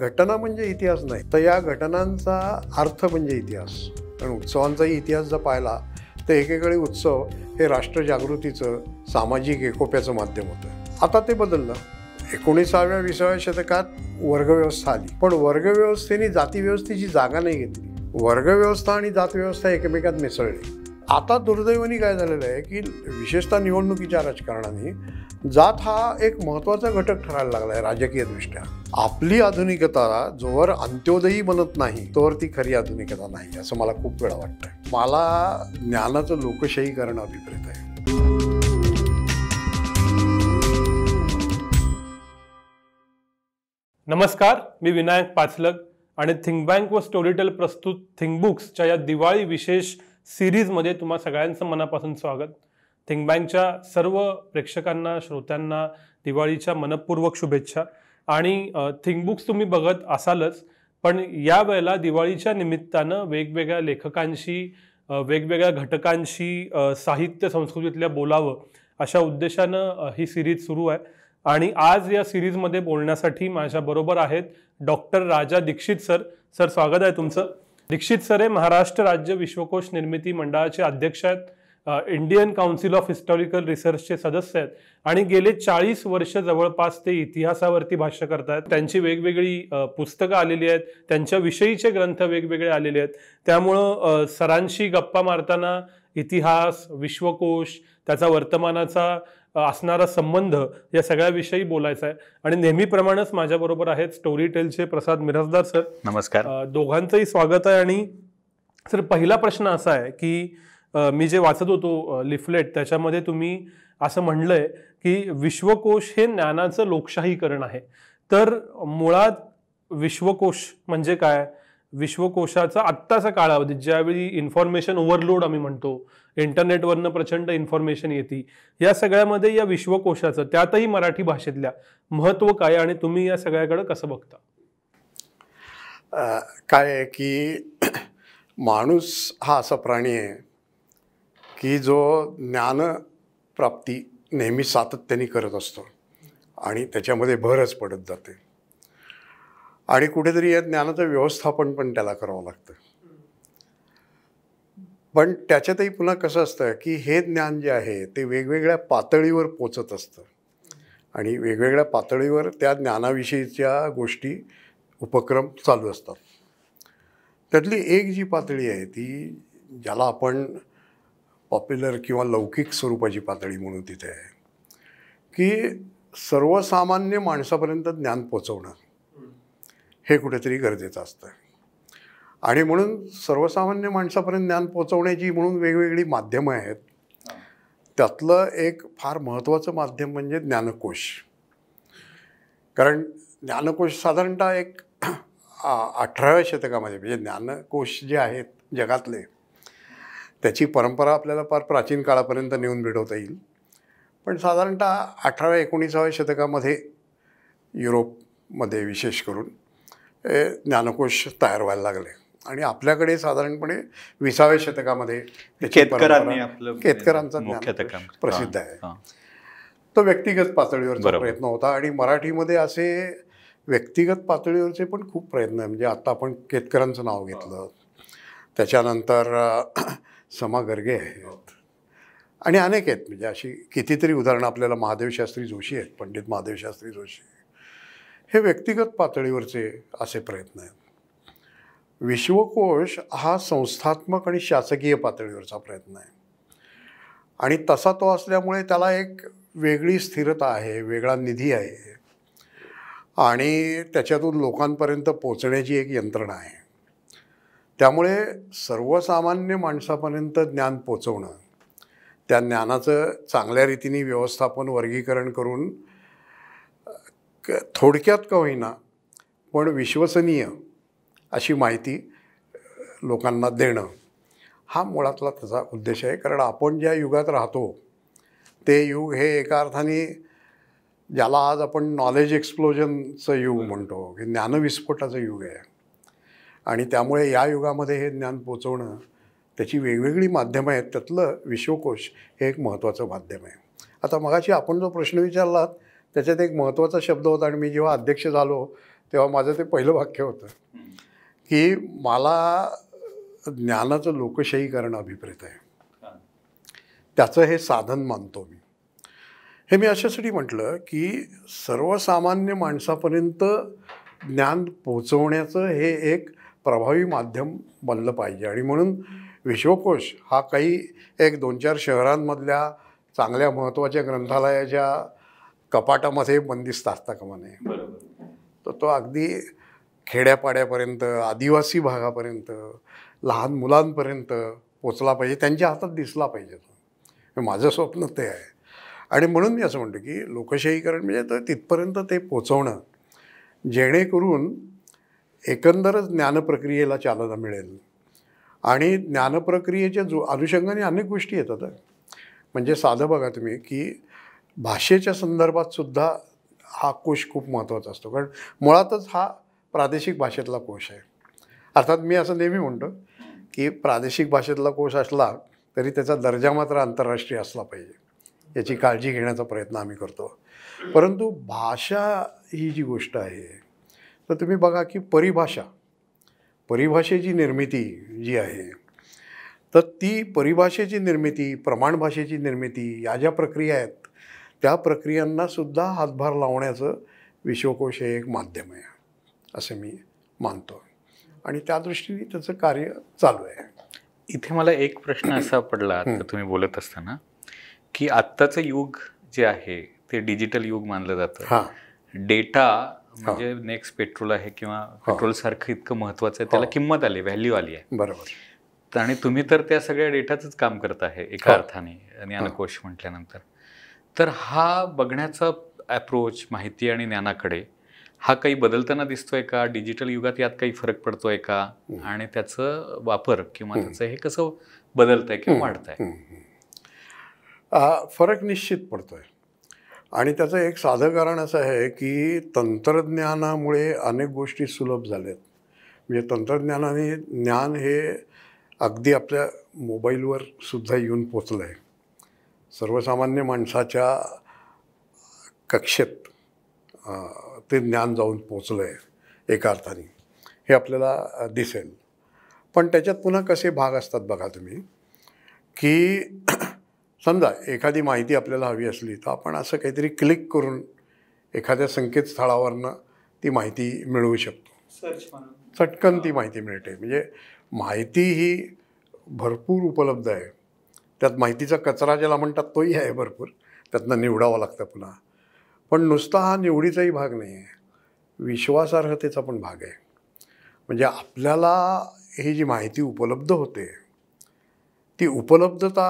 घटना म्हणजे इतिहास नाही तर या घटनांचा अर्थ म्हणजे इतिहास कारण उत्सवांचाही इतिहास जर पाहिला तर एकेकाळी उत्सव हे राष्ट्रजागृतीचं सामाजिक एकोप्याचं माध्यम होतं आता ते बदललं एकोणीसाव्या विसाव्या शतकात वर्गव्यवस्था आली पण वर्गव्यवस्थेने जातीव्यवस्थेची जागा नाही घेतली वर्गव्यवस्था आणि जातव्यवस्था एकमेकात मिसळली आता दुर्दैवानी काय झालेलं आहे की विशेषतः निवडणुकीच्या राजकारणाने जात हा एक महत्त्वाचा घटक ठरायला लागला आहे राजकीयदृष्ट्या आपली आधुनिकता जोवर अंत्योदयी बनत नाही तोवर ती खरी आधुनिकता नाही असं मला खूप वेळा वाटतं मला ज्ञानाचं लोकशाही करणं अभिप्रेत आहे नमस्कार मी विनायक पाचलक आणि थिंक बँक व स्टोरीटेल प्रस्तुत थिंक बुक्सच्या या दिवाळी विशेष सिरीजमध्ये तुम्हा सगळ्यांचं मनापासून स्वागत थिंक बँकच्या सर्व प्रेक्षकांना श्रोत्यांना दिवाळीच्या मनपूर्वक शुभेच्छा आणि थिंक बुक्स तुम्ही बघत असालच पण यावेळेला दिवाळीच्या निमित्तानं वेगवेगळ्या लेखकांशी वेगवेगळ्या घटकांशी साहित्य संस्कृतीतल्या बोलावं अशा उद्देशानं ही सिरीज सुरू आहे आणि आज या सिरीजमध्ये बोलण्यासाठी माझ्याबरोबर आहेत doctor Raja Dixit sir sir स्वागत आहे तुमचं दीक्षित सरे महाराष्ट्र राज्य विश्वकोश निर्मिती मंडळाचे अध्यक्ष आहेत इंडियन काउन्सिल ऑफ हिस्टॉरिकल रिसर्चचे सदस्य आहेत आणि गेले चाळीस वर्ष जवळपास ते इतिहासावरती भाष्य करतात त्यांची वेगवेगळी पुस्तकं आलेली आहेत त्यांच्याविषयीचे ग्रंथ वेगवेगळे आलेले आहेत त्यामुळं सरांशी गप्पा मारताना इतिहास विश्वकोश त्याचा वर्तमानाचा असणारा संबंध या सगळ्याविषयी बोलायचा आहे आणि नेहमीप्रमाणेच माझ्याबरोबर आहेत स्टोरी टेलचे प्रसाद मिरजदार सर नमस्कार दोघांचंही स्वागत आहे आणि सर पहिला प्रश्न असा आहे की मी जे वाचत होतो लिफलेट त्याच्यामध्ये तुम्ही असं म्हणलंय की विश्वकोश हे ज्ञानाचं लोकशाहीकरण आहे तर मुळात विश्वकोश म्हणजे काय विश्वकोशाचा आत्ताचा काळामध्ये ज्यावेळी इन्फॉर्मेशन ओव्हरलोड आम्ही म्हणतो इंटरनेटवरनं प्रचंड इन्फॉर्मेशन येते या सगळ्यामध्ये या विश्वकोशाचं त्यातही मराठी भाषेतल्या महत्त्व काय आणि तुम्ही या सगळ्याकडं कसं बघता काय आहे की माणूस हा असा प्राणी आहे की जो ज्ञान प्राप्ती नेहमी सातत्याने करत असतो आणि त्याच्यामध्ये भरच पडत जाते आणि कुठेतरी या ज्ञानाचं व्यवस्थापन पण त्याला करावं लागतं पण त्याच्यातही पुन्हा कसं असतं की हे ज्ञान जे आहे ते वेगवेगळ्या पातळीवर पोचत असतं आणि वेगवेगळ्या पातळीवर त्या ज्ञानाविषयीच्या गोष्टी उपक्रम चालू असतात त्यातली एक जी पातळी आहे ती ज्याला आपण पॉप्युलर किंवा लौकिक स्वरूपाची पातळी म्हणून तिथे आहे की सर्वसामान्य माणसापर्यंत ज्ञान पोचवणं हे कुठेतरी गरजेचं असतं आणि म्हणून सर्वसामान्य माणसापर्यंत ज्ञान पोचवण्याची म्हणून वेगवेगळी माध्यमं आहेत त्यातलं एक फार महत्त्वाचं माध्यम म्हणजे ज्ञानकोश कारण ज्ञानकोश साधारणतः एक अठराव्या शतकामध्ये म्हणजे ज्ञानकोश जे आहेत जगातले त्याची परंपरा आपल्याला फार प्राचीन काळापर्यंत नेऊन भेटवता येईल पण साधारणतः अठराव्या एकोणीसाव्या शतकामध्ये युरोपमध्ये विशेष करून ज्ञानकोश तयार व्हायला लागले आणि आपल्याकडे साधारणपणे विसाव्या शतकामध्ये केतकरांचा प्रसिद्ध आहे तो व्यक्तिगत पातळीवरचा प्रयत्न होता आणि मराठीमध्ये असे व्यक्तिगत पातळीवरचे पण खूप प्रयत्न आहे म्हणजे आता आपण केतकरांचं नाव घेतलं त्याच्यानंतर समा गर्गे आहेत आणि अनेक आहेत म्हणजे अशी कितीतरी उदाहरणं आपल्याला महादेव शास्त्री जोशी आहेत पंडित महादेव शास्त्री जोशी हे व्यक्तिगत पातळीवरचे असे प्रयत्न आहेत विश्वकोश हा संस्थात्मक आणि शासकीय पातळीवरचा प्रयत्न आहे आणि तसा तो असल्यामुळे त्याला एक वेगळी स्थिरता आहे वेगळा निधी आहे आणि त्याच्यातून लोकांपर्यंत पोचण्याची एक यंत्रणा आहे त्यामुळे सर्वसामान्य माणसापर्यंत ज्ञान पोचवणं त्या ज्ञानाचं चांगल्या रीतीने व्यवस्थापन वर्गीकरण करून क थोडक्यात का होईना पण विश्वसनीय अशी माहिती लोकांना देणं हा मुळातला त्याचा उद्देश आहे कारण आपण ज्या युगात राहतो ते युग हे एका अर्थाने ज्याला आज आपण नॉलेज एक्सप्लोजनचं युग म्हणतो की ज्ञानविस्फोटाचं युग आहे आणि त्यामुळे या युगामध्ये हे ज्ञान पोचवणं त्याची वेगवेगळी माध्यमं आहेत त्यातलं विश्वकोश हे एक महत्त्वाचं माध्यम आहे आता मगाशी आपण जो प्रश्न विचारलात त्याच्यात एक महत्त्वाचा शब्द होता आणि मी जेव्हा अध्यक्ष झालो तेव्हा माझं ते पहिलं वाक्य होतं की मला ज्ञानाचं लोकशाही करणं अभिप्रेत आहे त्याचं हे साधन मानतो मी हे मी अशासाठी म्हटलं की सर्वसामान्य माणसापर्यंत ज्ञान पोचवण्याचं हे एक प्रभावी माध्यम बनलं पाहिजे आणि म्हणून विश्वकोश हा काही एक दोन चार शहरांमधल्या चांगल्या महत्त्वाच्या ग्रंथालयाच्या कपाटामध्ये बंदिस्त असता कामा नये तर तो अगदी खेड्यापाड्यापर्यंत आदिवासी भागापर्यंत लहान मुलांपर्यंत पोचला पाहिजे त्यांच्या हातात दिसला पाहिजे तो माझं स्वप्न ते आहे आणि म्हणून मी असं म्हणतो की लोकशाहीकरण म्हणजे तर तिथपर्यंत ते पोचवणं जेणेकरून एकंदरच ज्ञानप्रक्रियेला चालना मिळेल आणि ज्ञानप्रक्रियेच्या जो अनुषंगाने अनेक गोष्टी येतात म्हणजे साधं बघा तुम्ही की भाषेच्या संदर्भात सुद्धा हा कोश खूप महत्त्वाचा असतो कारण मुळातच हा प्रादेशिक भाषेतला कोश आहे अर्थात मी असं नेहमी म्हणतो की प्रादेशिक भाषेतला कोश असला तरी त्याचा दर्जा मात्र आंतरराष्ट्रीय असला पाहिजे याची काळजी घेण्याचा प्रयत्न आम्ही करतो परंतु भाषा ही जी गोष्ट आहे तर तुम्ही बघा की परिभाषा परिभाषेची निर्मिती जी आहे तर ती परिभाषेची निर्मिती प्रमाण भाषेची निर्मिती या ज्या प्रक्रिया आहेत त्या प्रक्रियांना सुद्धा हातभार लावण्याचं विश्वकोश हे एक माध्यम आहे असं मी मानतो आणि त्या दृष्टीने त्याचं कार्य चालू आहे इथे मला एक प्रश्न असा पडला तुम्ही बोलत असताना की आत्ताचं युग जे आहे ते डिजिटल युग मानलं जातं डेटा म्हणजे नेक्स्ट पेट्रोल आहे किंवा पेट्रोल सारखं इतकं महत्वाचं आहे त्याला किंमत आली व्हॅल्यू आली आहे बरोबर आणि तुम्ही तर त्या सगळ्या डेटाचंच काम करत आहे एका अर्थाने ज्ञानकोश म्हटल्यानंतर तर हा बघण्याचा ॲप्रोच माहिती आणि ज्ञानाकडे हा काही बदलताना दिसतोय का डिजिटल युगात यात काही फरक पडतोय का आणि त्याचं वापर किंवा त्याचं हे कसं बदलत आहे किंवा वाढत आहे फरक निश्चित पडतोय आणि त्याचं एक साधं कारण असं आहे की तंत्रज्ञानामुळे अनेक गोष्टी सुलभ झाल्यात म्हणजे तंत्रज्ञानाने ज्ञान हे अगदी आपल्या मोबाईलवर सुद्धा येऊन पोचलं आहे सर्वसामान्य माणसाच्या कक्षेत ते ज्ञान जाऊन पोचलं आहे एका अर्थाने हे आपल्याला दिसेल पण त्याच्यात पुन्हा कसे भाग असतात बघा तुम्ही की समजा एखादी माहिती आपल्याला हवी असली तर आपण असं काहीतरी क्लिक करून एखाद्या संकेतस्थळावरनं ती माहिती मिळवू शकतो चटकन ती माहिती मिळते म्हणजे माहिती ही भरपूर उपलब्ध आहे त्यात माहितीचा कचरा ज्याला म्हणतात तोही आहे भरपूर त्यातनं निवडावं लागतं पुन्हा पण नुसता हा निवडीचाही भाग नाही आहे विश्वासार्हतेचा पण भाग आहे म्हणजे आपल्याला ही जी माहिती उपलब्ध होते ती उपलब्धता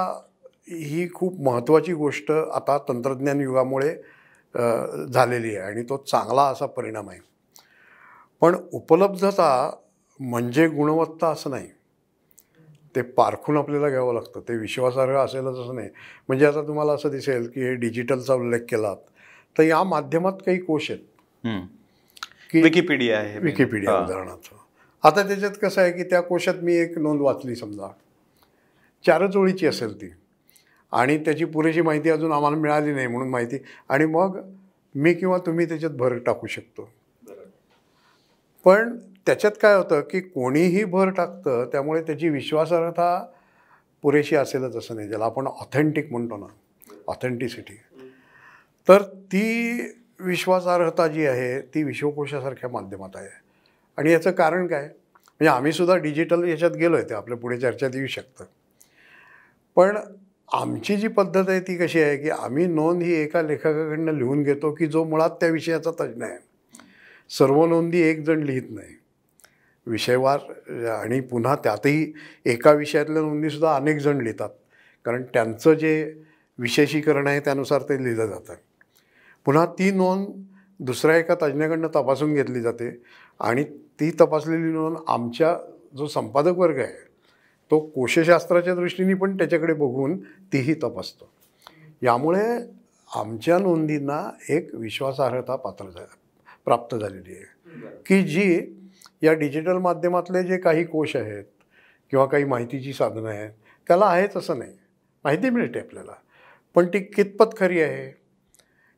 ही खूप महत्त्वाची गोष्ट आता तंत्रज्ञान युगामुळे झालेली आहे आणि तो चांगला असा परिणाम आहे पण उपलब्धता म्हणजे गुणवत्ता असं नाही ते पारखून आपल्याला घ्यावं लागतं ते विश्वासार्ह असेलच असं नाही म्हणजे आता तुम्हाला असं दिसेल की हे डिजिटलचा उल्लेख केलात तर या माध्यमात काही कोश आहेत की विकिपीडिया आहे विकिपीडिया उदाहरणार्थ आता त्याच्यात कसं आहे की त्या कोशात मी एक नोंद वाचली समजा चारच ओळीची असेल ती आणि त्याची पुरेशी माहिती अजून आम्हाला मिळाली नाही म्हणून माहिती आणि मग मी किंवा तुम्ही त्याच्यात भर टाकू शकतो पण त्याच्यात काय होतं की कोणीही भर टाकतं त्यामुळे त्याची विश्वासार्हता पुरेशी असेलच असं नाही ज्याला आपण ऑथेंटिक म्हणतो ना ऑथेंटिसिटी तर ती विश्वासार्हता जी आहे ती विश्वकोशासारख्या माध्यमात आहे आणि याचं कारण काय म्हणजे आम्हीसुद्धा डिजिटल याच्यात गेलो आहे ते आपल्या पुढे चर्चेत येऊ शकतं पण आमची जी पद्धत आहे ती कशी आहे की आम्ही नोंद ही एका लेखकाकडनं लिहून घेतो की जो मुळात त्या विषयाचा तज्ज्ञ आहे सर्व नोंदी एक जण लिहित नाही विषयवार आणि पुन्हा त्यातही एका विषयातल्या नोंदीसुद्धा अनेक जण लिहितात कारण त्यांचं जे विशेषीकरण आहे त्यानुसार ते लिहिलं जातं पुन्हा ती नोंद दुसऱ्या एका तज्ज्ञाकडनं तपासून घेतली जाते आणि ती तपासलेली नोंद आमच्या जो संपादक वर्ग आहे तो कोशशास्त्राच्या दृष्टीने पण त्याच्याकडे बघून तीही तपासतो यामुळे आमच्या नोंदींना एक विश्वासार्हता पात्र प्राप्त झालेली आहे की जी या डिजिटल माध्यमातले जे काही कोश आहेत किंवा काही माहितीची साधनं आहेत त्याला आहेच असं नाही माहिती मिळते आपल्याला पण ती कितपत खरी आहे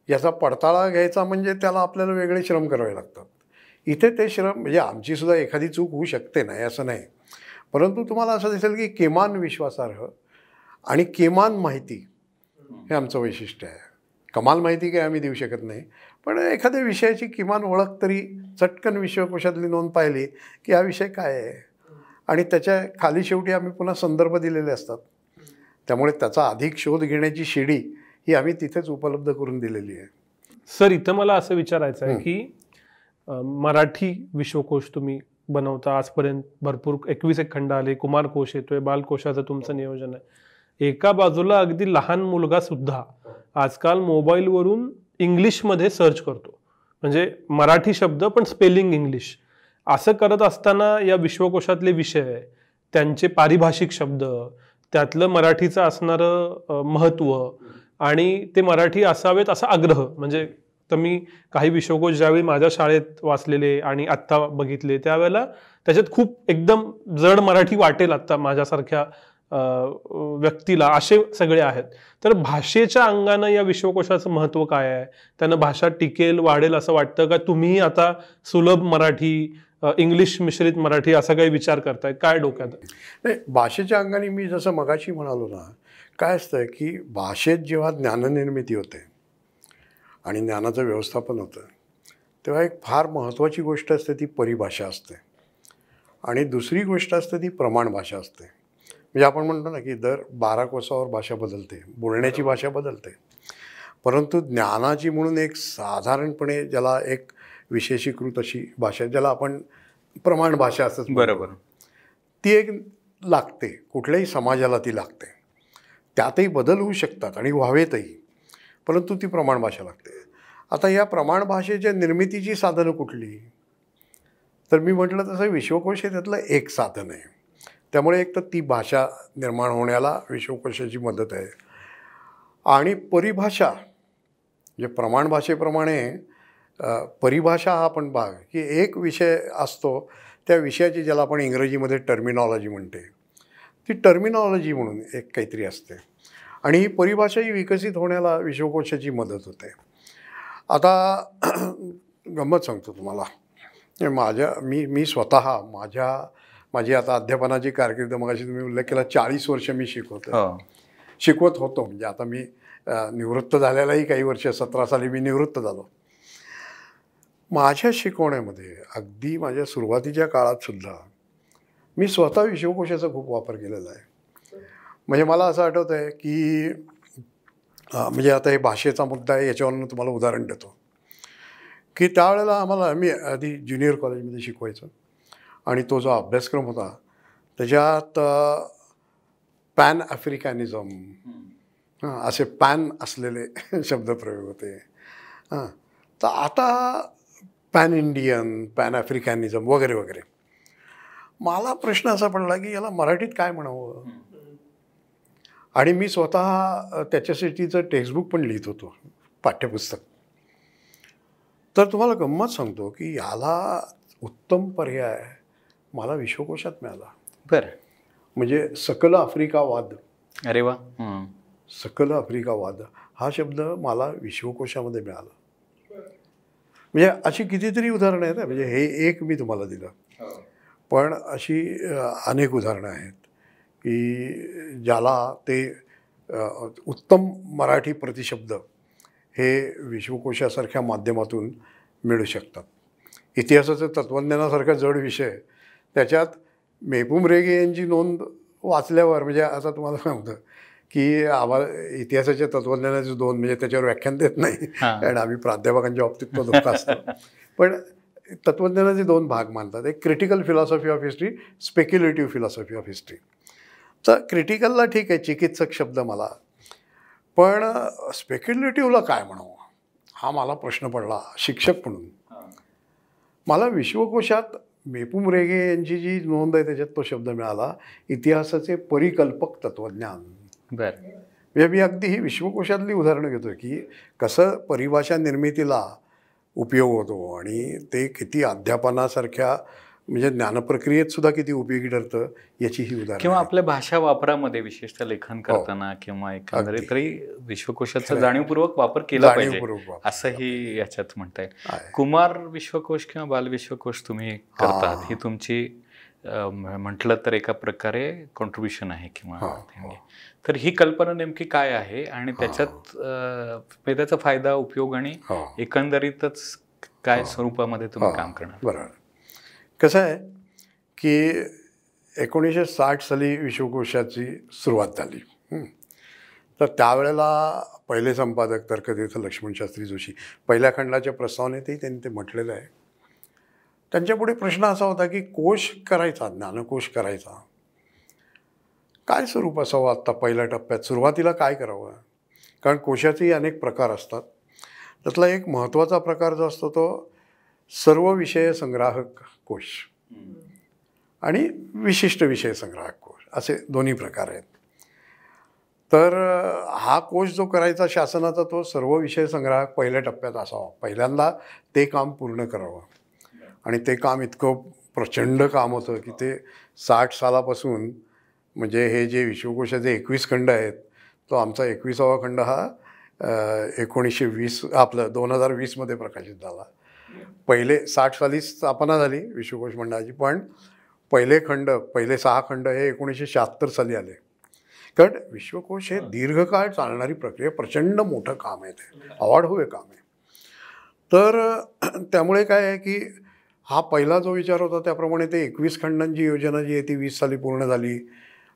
याचा पडताळा घ्यायचा म्हणजे त्याला आपल्याला वेगळे श्रम करावे लागतात इथे ते श्रम म्हणजे आमचीसुद्धा एखादी चूक होऊ शकते नाही असं नाही परंतु तुम्हाला असं दिसेल की किमान विश्वासार्ह आणि किमान माहिती हे आमचं वैशिष्ट्य आहे कमाल माहिती काही आम्ही देऊ शकत नाही पण एखाद्या विषयाची किमान ओळख तरी चटकन विश्वकोशातली नोंद पाहिली की हा विषय काय आहे आणि त्याच्या खाली शेवटी आम्ही पुन्हा संदर्भ दिलेले असतात त्यामुळे त्याचा अधिक शोध घेण्याची शिडी ही आम्ही तिथेच उपलब्ध करून दिलेली आहे सर इथं मला असं विचारायचं आहे की मराठी विश्वकोश तुम्ही बनवता आजपर्यंत भरपूर एकवीस एक खंड आले कुमार कोश येतोय बालकोशाचं तुमचं नियोजन आहे एका बाजूला अगदी लहान मुलगा सुद्धा आजकाल मोबाईलवरून इंग्लिशमध्ये सर्च करतो म्हणजे मराठी शब्द पण स्पेलिंग इंग्लिश असं करत असताना या विश्वकोशातले विषय त्यांचे पारिभाषिक शब्द त्यातलं मराठीचं असणारं महत्त्व आणि ते मराठी असावेत असा आग्रह म्हणजे तर मी काही विश्वकोश ज्यावेळी माझ्या शाळेत वाचलेले आणि आत्ता बघितले त्यावेळेला त्याच्यात खूप एकदम जड मराठी वाटेल आत्ता माझ्यासारख्या व्यक्तीला असे सगळे आहेत तर भाषेच्या अंगानं या विश्वकोशाचं महत्त्व काय आहे त्यांना भाषा टिकेल वाढेल असं वाटतं का तुम्ही आता सुलभ मराठी इंग्लिश मिश्रित मराठी असा काही विचार करताय काय डोक्यात नाही भाषेच्या अंगाने मी जसं मगाशी म्हणालो ना काय असतं की भाषेत जेव्हा ज्ञाननिर्मिती होते आणि ज्ञानाचं व्यवस्थापन होतं तेव्हा एक फार महत्त्वाची गोष्ट असते ती परिभाषा असते आणि दुसरी गोष्ट असते ती प्रमाण भाषा असते म्हणजे आपण म्हणतो ना की दर बारा कोसावर भाषा बदलते बोलण्याची भाषा बदलते परंतु ज्ञानाची म्हणून एक साधारणपणे ज्याला एक विशेषीकृत अशी भाषा ज्याला आपण प्रमाण भाषा असंच बरोबर ती एक लागते कुठल्याही समाजाला ती लागते त्यातही बदल होऊ शकतात आणि व्हावेतही परंतु ती प्रमाण भाषा लागते आता या प्रमाण भाषेच्या निर्मितीची साधनं कुठली तर मी म्हटलं तसं विश्वकोश हे त्यातलं एक साधन आहे त्यामुळे एक तर ती भाषा निर्माण होण्याला विश्वकोशाची मदत आहे आणि परिभाषा म्हणजे प्रमाण भाषेप्रमाणे परिभाषा हा पण भाग की एक विषय असतो त्या विषयाची ज्याला आपण इंग्रजीमध्ये टर्मिनॉलॉजी म्हणते ती टर्मिनॉलॉजी म्हणून एक काहीतरी असते आणि ही परिभाषा ही विकसित होण्याला विश्वकोशाची मदत होते आता गंमत सांगतो तुम्हाला माझ्या मी मी स्वत माझ्या माझी आता अध्यापनाची कारकीर्द मग अशी तुम्ही उल्लेख केला चाळीस वर्ष मी शिकवतो हो. शिकवत होतो म्हणजे आता मी निवृत्त झालेलाही काही वर्ष सतरा साली मी निवृत्त झालो माझ्या शिकवण्यामध्ये अगदी माझ्या सुरुवातीच्या काळातसुद्धा मी स्वतः विश्वकोशाचा खूप वापर केलेला आहे म्हणजे मला असं आठवत आहे की म्हणजे आता हे भाषेचा मुद्दा आहे याच्यावरून तुम्हाला उदाहरण देतो की त्यावेळेला आम्हाला मी आधी ज्युनियर कॉलेजमध्ये शिकवायचं आणि तो जो अभ्यासक्रम होता त्याच्यात पॅन आफ्रिकॅनिझम असे पॅन असलेले शब्दप्रयोग होते हां तर आता पॅन इंडियन पॅन आफ्रिकॅनिझम वगैरे वगैरे मला प्रश्न असा पडला की याला मराठीत काय म्हणावं आणि मी स्वतः त्याच्यासाठीचं टेक्स्टबुक पण लिहित होतो पाठ्यपुस्तक तर तुम्हाला गंमत सांगतो की याला उत्तम पर्याय मला विश्वकोशात मिळाला बर म्हणजे सकल आफ्रिका वाद अरे वा सकल आफ्रिका वाद हा शब्द मला विश्वकोशामध्ये मिळाला म्हणजे अशी कितीतरी उदाहरणं आहेत म्हणजे हे एक मी तुम्हाला दिलं हो. पण अशी अनेक उदाहरणं आहेत की ज्याला ते उत्तम मराठी प्रतिशब्द हे विश्वकोशासारख्या माध्यमातून मिळू शकतात इतिहासाचं तत्त्वज्ञानासारखा जड विषय त्याच्यात मेहबूम रेगे यांची नोंद वाचल्यावर म्हणजे असं तुम्हाला सांगतं की आम्हाला इतिहासाच्या तत्त्वज्ञानाचे दोन म्हणजे त्याच्यावर व्याख्यान देत नाही कारण आम्ही प्राध्यापकांच्या बाबतीत तो धोका असतो पण तत्त्वज्ञानाचे दोन भाग मानतात एक critical philosophy of history speculative philosophy of history तर क्रिटिकलला ठीक आहे चिकित्सक शब्द मला पण स्पेक्युलेटिव्हला काय म्हणावं हा मला प्रश्न पडला शिक्षक म्हणून मला विश्वकोशात मेपू रेगे यांची जी नोंद आहे त्याच्यात तो शब्द मिळाला इतिहासाचे परिकल्पक तत्वज्ञान बरं म्हणजे मी अगदी ही विश्वकोशातली उदाहरणं घेतो की कसं परिभाषा निर्मितीला उपयोग होतो आणि ते किती अध्यापनासारख्या म्हणजे ज्ञानप्रक्रियेत सुद्धा किती उपयोगी ठरतं याची ही उदाहरण किंवा आपल्या भाषा वापरामध्ये विशेषतः लेखन हो. करताना किंवा एखाद्या तरी विश्वकोशाचा जाणीवपूर्वक वापर केला पाहिजे असंही याच्यात म्हणता कुमार विश्वकोश किंवा बालविश्वकोश तुम्ही करतात ही तुमची म्हटलं तर एका प्रकारे कॉन्ट्रीब्युशन आहे किंवा हो. तर ही कल्पना नेमकी काय आहे आणि त्याच्यात त्याचा फायदा उपयोग आणि एकंदरीतच काय स्वरूपामध्ये तुम्ही काम करणार बरोबर कसं आहे की एकोणीसशे साठ साली विश्वकोशाची सुरुवात झाली तर त्यावेळेला पहिले संपादक तर्कतीर्थ लक्ष्मणशास्त्री जोशी पहिल्या खंडाच्या प्रस्तावनेतही त्यांनी ते म्हटलेलं आहे त्यांच्यापुढे प्रश्न असा होता की कोश करायचा ज्ञानकोश करायचा काय स्वरूप असावं आत्ता पहिल्या टप्प्यात सुरुवातीला काय करावं कारण कोशाचेही अनेक प्रकार असतात त्यातला एक महत्त्वाचा प्रकार जो असतो तो सर्व विषय संग्राहक कोश आणि विशिष्ट विषय संग्राहक कोश असे दोन्ही प्रकार आहेत तर हा कोश जो करायचा शासनाचा तो सर्व विषय संग्राहक पहिल्या टप्प्यात असावा पहिल्यांदा ते काम पूर्ण करावं आणि ते काम इतकं प्रचंड काम होतं की ते साठ सालापासून म्हणजे हे जे विश्वकोशाचे एकवीस खंड आहेत तो आमचा एकविसावा खंड हा एकोणीसशे वीस आपलं दोन हजार वीसमध्ये प्रकाशित झाला पहिले साठ साली स्थापना झाली विश्वकोश मंडळाची पण पहिले खंड पहिले सहा खंड हे एकोणीसशे शहात्तर साली आले कारण विश्वकोश हे दीर्घकाळ चालणारी प्रक्रिया प्रचंड मोठं काम आहे ते अवाढ होवे काम आहे तर त्यामुळे काय आहे की हा पहिला जो विचार होता त्याप्रमाणे ते एकवीस खंडांची योजना जी आहे ती वीस साली पूर्ण झाली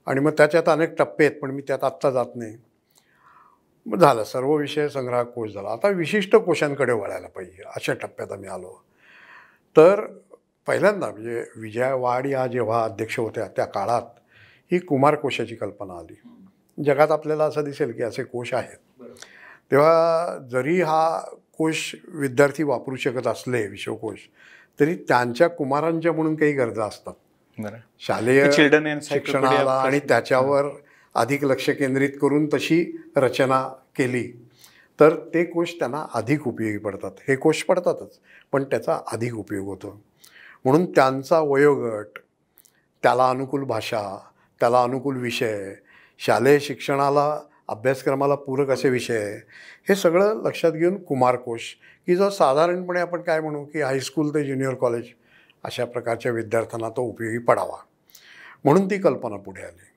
आणि मग त्याच्यात अनेक टप्पे आहेत पण मी त्यात आत्ता जात नाही झालं सर्व विषय संग्रह कोश झाला आता विशिष्ट कोशांकडे वळायला पाहिजे अशा टप्प्यात आम्ही आलो तर पहिल्यांदा म्हणजे विजया वाड या जेव्हा अध्यक्ष होत्या त्या काळात ही कुमार कोशाची कल्पना आली जगात आपल्याला असं दिसेल की असे कोश आहेत तेव्हा जरी हा कोश विद्यार्थी वापरू शकत असले विश्वकोश तरी त्यांच्या कुमारांच्या म्हणून काही गरजा असतात शालेय शिक्षणाला आणि त्याच्यावर अधिक लक्ष केंद्रित करून तशी रचना केली तर ते कोश त्यांना अधिक उपयोगी पडतात हे कोश पडतातच पण त्याचा अधिक उपयोग होतो म्हणून त्यांचा वयोगट त्याला अनुकूल भाषा त्याला अनुकूल विषय शालेय शिक्षणाला अभ्यासक्रमाला पूरक असे विषय हे सगळं लक्षात घेऊन कुमारकोश की जो साधारणपणे आपण काय म्हणू की हायस्कूल ते ज्युनियर कॉलेज अशा प्रकारच्या विद्यार्थ्यांना तो उपयोगी पडावा म्हणून ती कल्पना पुढे आली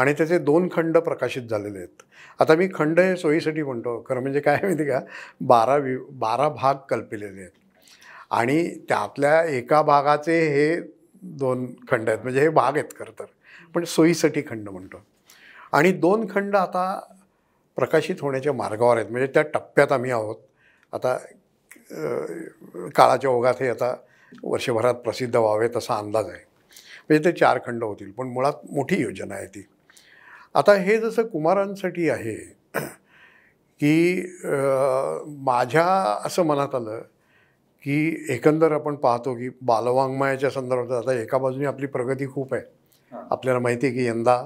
आणि त्याचे दोन खंड प्रकाशित झालेले आहेत आता मी खंड हे सोयीसाठी म्हणतो खरं म्हणजे काय माहिती का बारा वि बारा भाग कल्पिलेले आहेत आणि त्यातल्या एका भागाचे हे दोन खंड आहेत म्हणजे हे भाग आहेत खरं तर पण सोयीसाठी खंड म्हणतो आणि दोन खंड आता प्रकाशित होण्याच्या मार्गावर आहेत म्हणजे त्या टप्प्यात आम्ही आहोत आता काळाच्या ओघात हे आता वर्षभरात प्रसिद्ध व्हावेत असा अंदाज आहे म्हणजे ते चार खंड होतील पण मुळात मोठी योजना आहे ती आता हे जसं कुमारांसाठी आहे की माझ्या असं मनात आलं की एकंदर आपण पाहतो की बालवाङ्मयाच्या संदर्भात आता एका बाजूने आपली प्रगती खूप आहे आपल्याला माहिती आहे की यंदा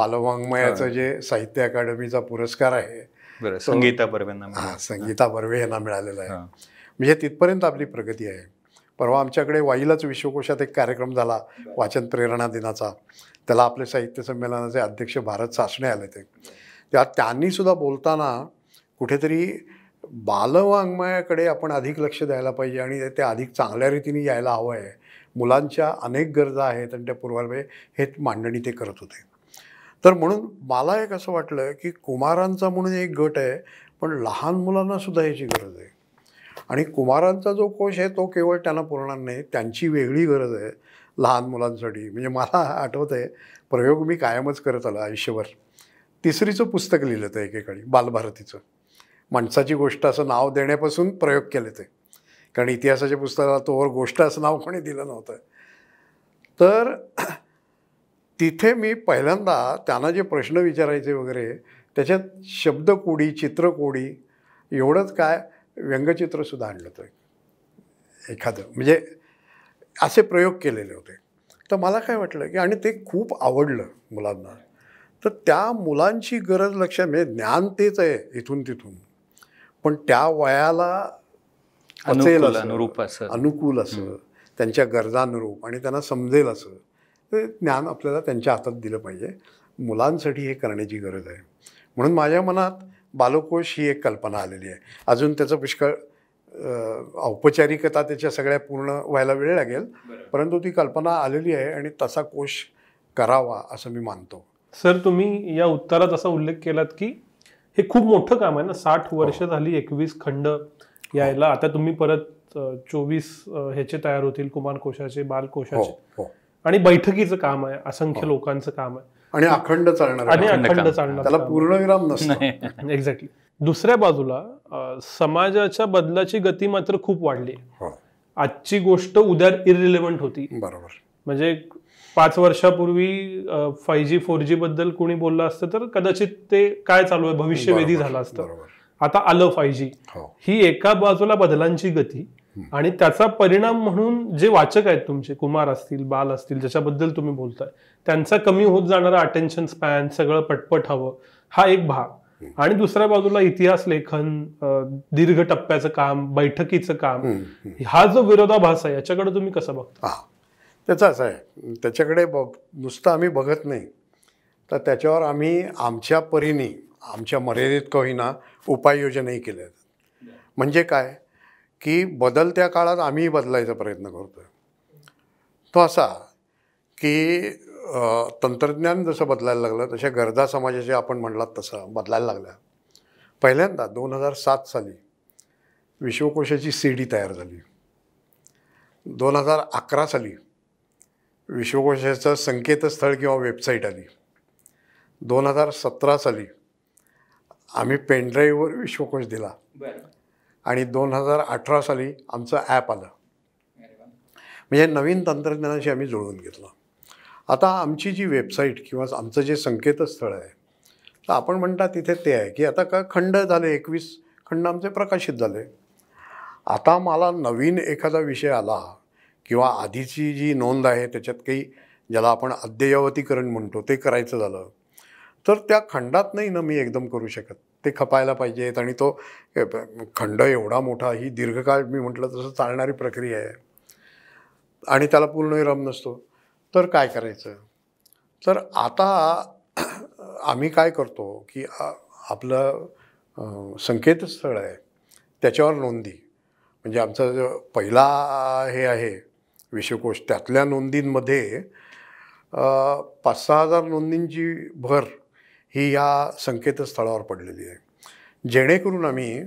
बालवाङ्मयाचं जे साहित्य अकादमीचा पुरस्कार आहे संगीता बर्वे हां संगीता बर्वे यांना मिळालेला आहे म्हणजे तिथपर्यंत आपली प्रगती आहे परवा आमच्याकडे वाईलाच विश्वकोशात एक कार्यक्रम झाला वाचन प्रेरणा दिनाचा त्याला आपले साहित्य संमेलनाचे अध्यक्ष भारत सासणे आले ते त्या त्यांनीसुद्धा बोलताना कुठेतरी बालवाङ्मयाकडे आपण अधिक लक्ष द्यायला पाहिजे आणि ते अधिक चांगल्या रीतीने यायला हवं आहे मुलांच्या अनेक गरजा आहेत आणि त्या पूर्वाला हेच हे मांडणी ते करत होते तर म्हणून मला एक असं वाटलं की कुमारांचा म्हणून एक गट आहे पण लहान मुलांनासुद्धा याची गरज आहे आणि कुमारांचा जो कोश आहे तो केवळ त्यांना पुरणार नाही त्यांची वेगळी गरज आहे लहान मुलांसाठी म्हणजे मला आठवत आहे प्रयोग मी कायमच करत आलो आयुष्यभर तिसरीचं पुस्तक लिहिलं होतं एकेकाळी बालभारतीचं माणसाची गोष्ट असं नाव देण्यापासून प्रयोग केले ते कारण इतिहासाच्या पुस्तकाला तोवर गोष्ट असं नाव कोणी दिलं नव्हतं तर तिथे मी पहिल्यांदा त्यांना जे प्रश्न विचारायचे वगैरे त्याच्यात शब्दकोडी चित्रकोडी एवढंच काय व्यंगचित्रसुद्धा आणलं होतं एखादं म्हणजे असे प्रयोग केलेले होते तर मला काय वाटलं की आणि ते खूप आवडलं मुलांना तर त्या मुलांची गरज लक्षात म्हणजे ज्ञान तेच आहे इथून तिथून पण त्या वयाला असेल अनुरूप असं अनुकूल असं त्यांच्या गरजानुरूप आणि त्यांना समजेल असं ते ज्ञान आपल्याला त्यांच्या हातात दिलं पाहिजे मुलांसाठी हे करण्याची गरज आहे म्हणून माझ्या मनात बालकोश ही एक कल्पना आलेली आहे अजून त्याचं पुष्कळ औपचारिकता त्याच्या सगळ्या पूर्ण व्हायला वेळ लागेल परंतु ती कल्पना आलेली आहे आणि तसा कोश करावा असं मी मानतो सर तुम्ही या उत्तरात असा उल्लेख केलात की हे खूप मोठं काम आहे ना साठ हो. वर्ष झाली एकवीस खंड यायला आता तुम्ही परत चोवीस ह्याचे तयार होतील कुमार कोशाचे बाल हो, हो. आणि बैठकीचं काम आहे असंख्य लोकांचं काम आहे आणि अखंड चालणार आणि अखंड चालणार त्याला पूर्णविराम नसतो एक्झॅक्टली दुसऱ्या बाजूला समाजाच्या बदलाची गती मात्र खूप वाढली हो. आजची गोष्ट उद्या इरिलेव्हंट होती बरोबर म्हणजे पाच वर्षापूर्वी फाय जी फोर जी बद्दल कोणी बोललं असतं तर कदाचित ते काय चालू आहे भविष्यवेधी झालं असतं आता आलं फाय जी हो. ही एका बाजूला बदलांची गती आणि त्याचा परिणाम म्हणून जे वाचक आहेत तुमचे कुमार असतील बाल असतील ज्याच्याबद्दल तुम्ही बोलताय त्यांचा कमी होत जाणारा अटेन्शन स्पॅन सगळं पटपट हवं हा एक भाग आणि दुसऱ्या बाजूला इतिहास लेखन दीर्घ टप्प्याचं काम बैठकीचं काम हा जो विरोधाभास आहे याच्याकडे तुम्ही कसं बघता त्याचा असं आहे त्याच्याकडे बघ नुसतं आम्ही बघत नाही तर त्याच्यावर आम्ही आमच्या परीने आमच्या मर्यादित होईना उपाययोजनाही केल्या म्हणजे काय की बदलत्या काळात आम्हीही बदलायचा प्रयत्न करतो तो असा की तंत्रज्ञान जसं बदलायला लागलं तशा गरजा समाजाशी आपण म्हणलात तसं बदलायला लागल्या पहिल्यांदा दोन हजार सात साली विश्वकोशाची सी डी तयार झाली दोन हजार अकरा साली विश्वकोशाचं संकेतस्थळ किंवा वेबसाईट आली दोन हजार सतरा साली आम्ही पेनड्राईव्हवर विश्वकोश दिला आणि दोन हजार अठरा साली आमचं ॲप आलं म्हणजे नवीन तंत्रज्ञानाशी आम्ही जुळवून घेतलं आता आमची जी वेबसाईट किंवा आमचं जे संकेतस्थळ आहे तर आपण म्हणता तिथे ते आहे की आता का खंड झाले एकवीस खंड आमचे प्रकाशित झाले आता मला नवीन एखादा विषय आला किंवा आधीची जी नोंद आहे त्याच्यात काही ज्याला आपण अद्ययावतीकरण म्हणतो ते करायचं झालं तर त्या खंडात नाही ना मी एकदम करू शकत ते खपायला पाहिजेत आणि तो खंड एवढा मोठा ही दीर्घकाळ मी म्हटलं तसं चालणारी प्रक्रिया आहे आणि त्याला पूर्ण विराम नसतो तर काय करायचं तर आता आम्ही काय करतो की आपलं संकेतस्थळ आहे त्याच्यावर नोंदी म्हणजे आमचा जो पहिला हे आहे विश्वकोश त्यातल्या नोंदींमध्ये पाच सहा हजार नोंदींची भर ही या संकेतस्थळावर पडलेली आहे जेणेकरून आम्ही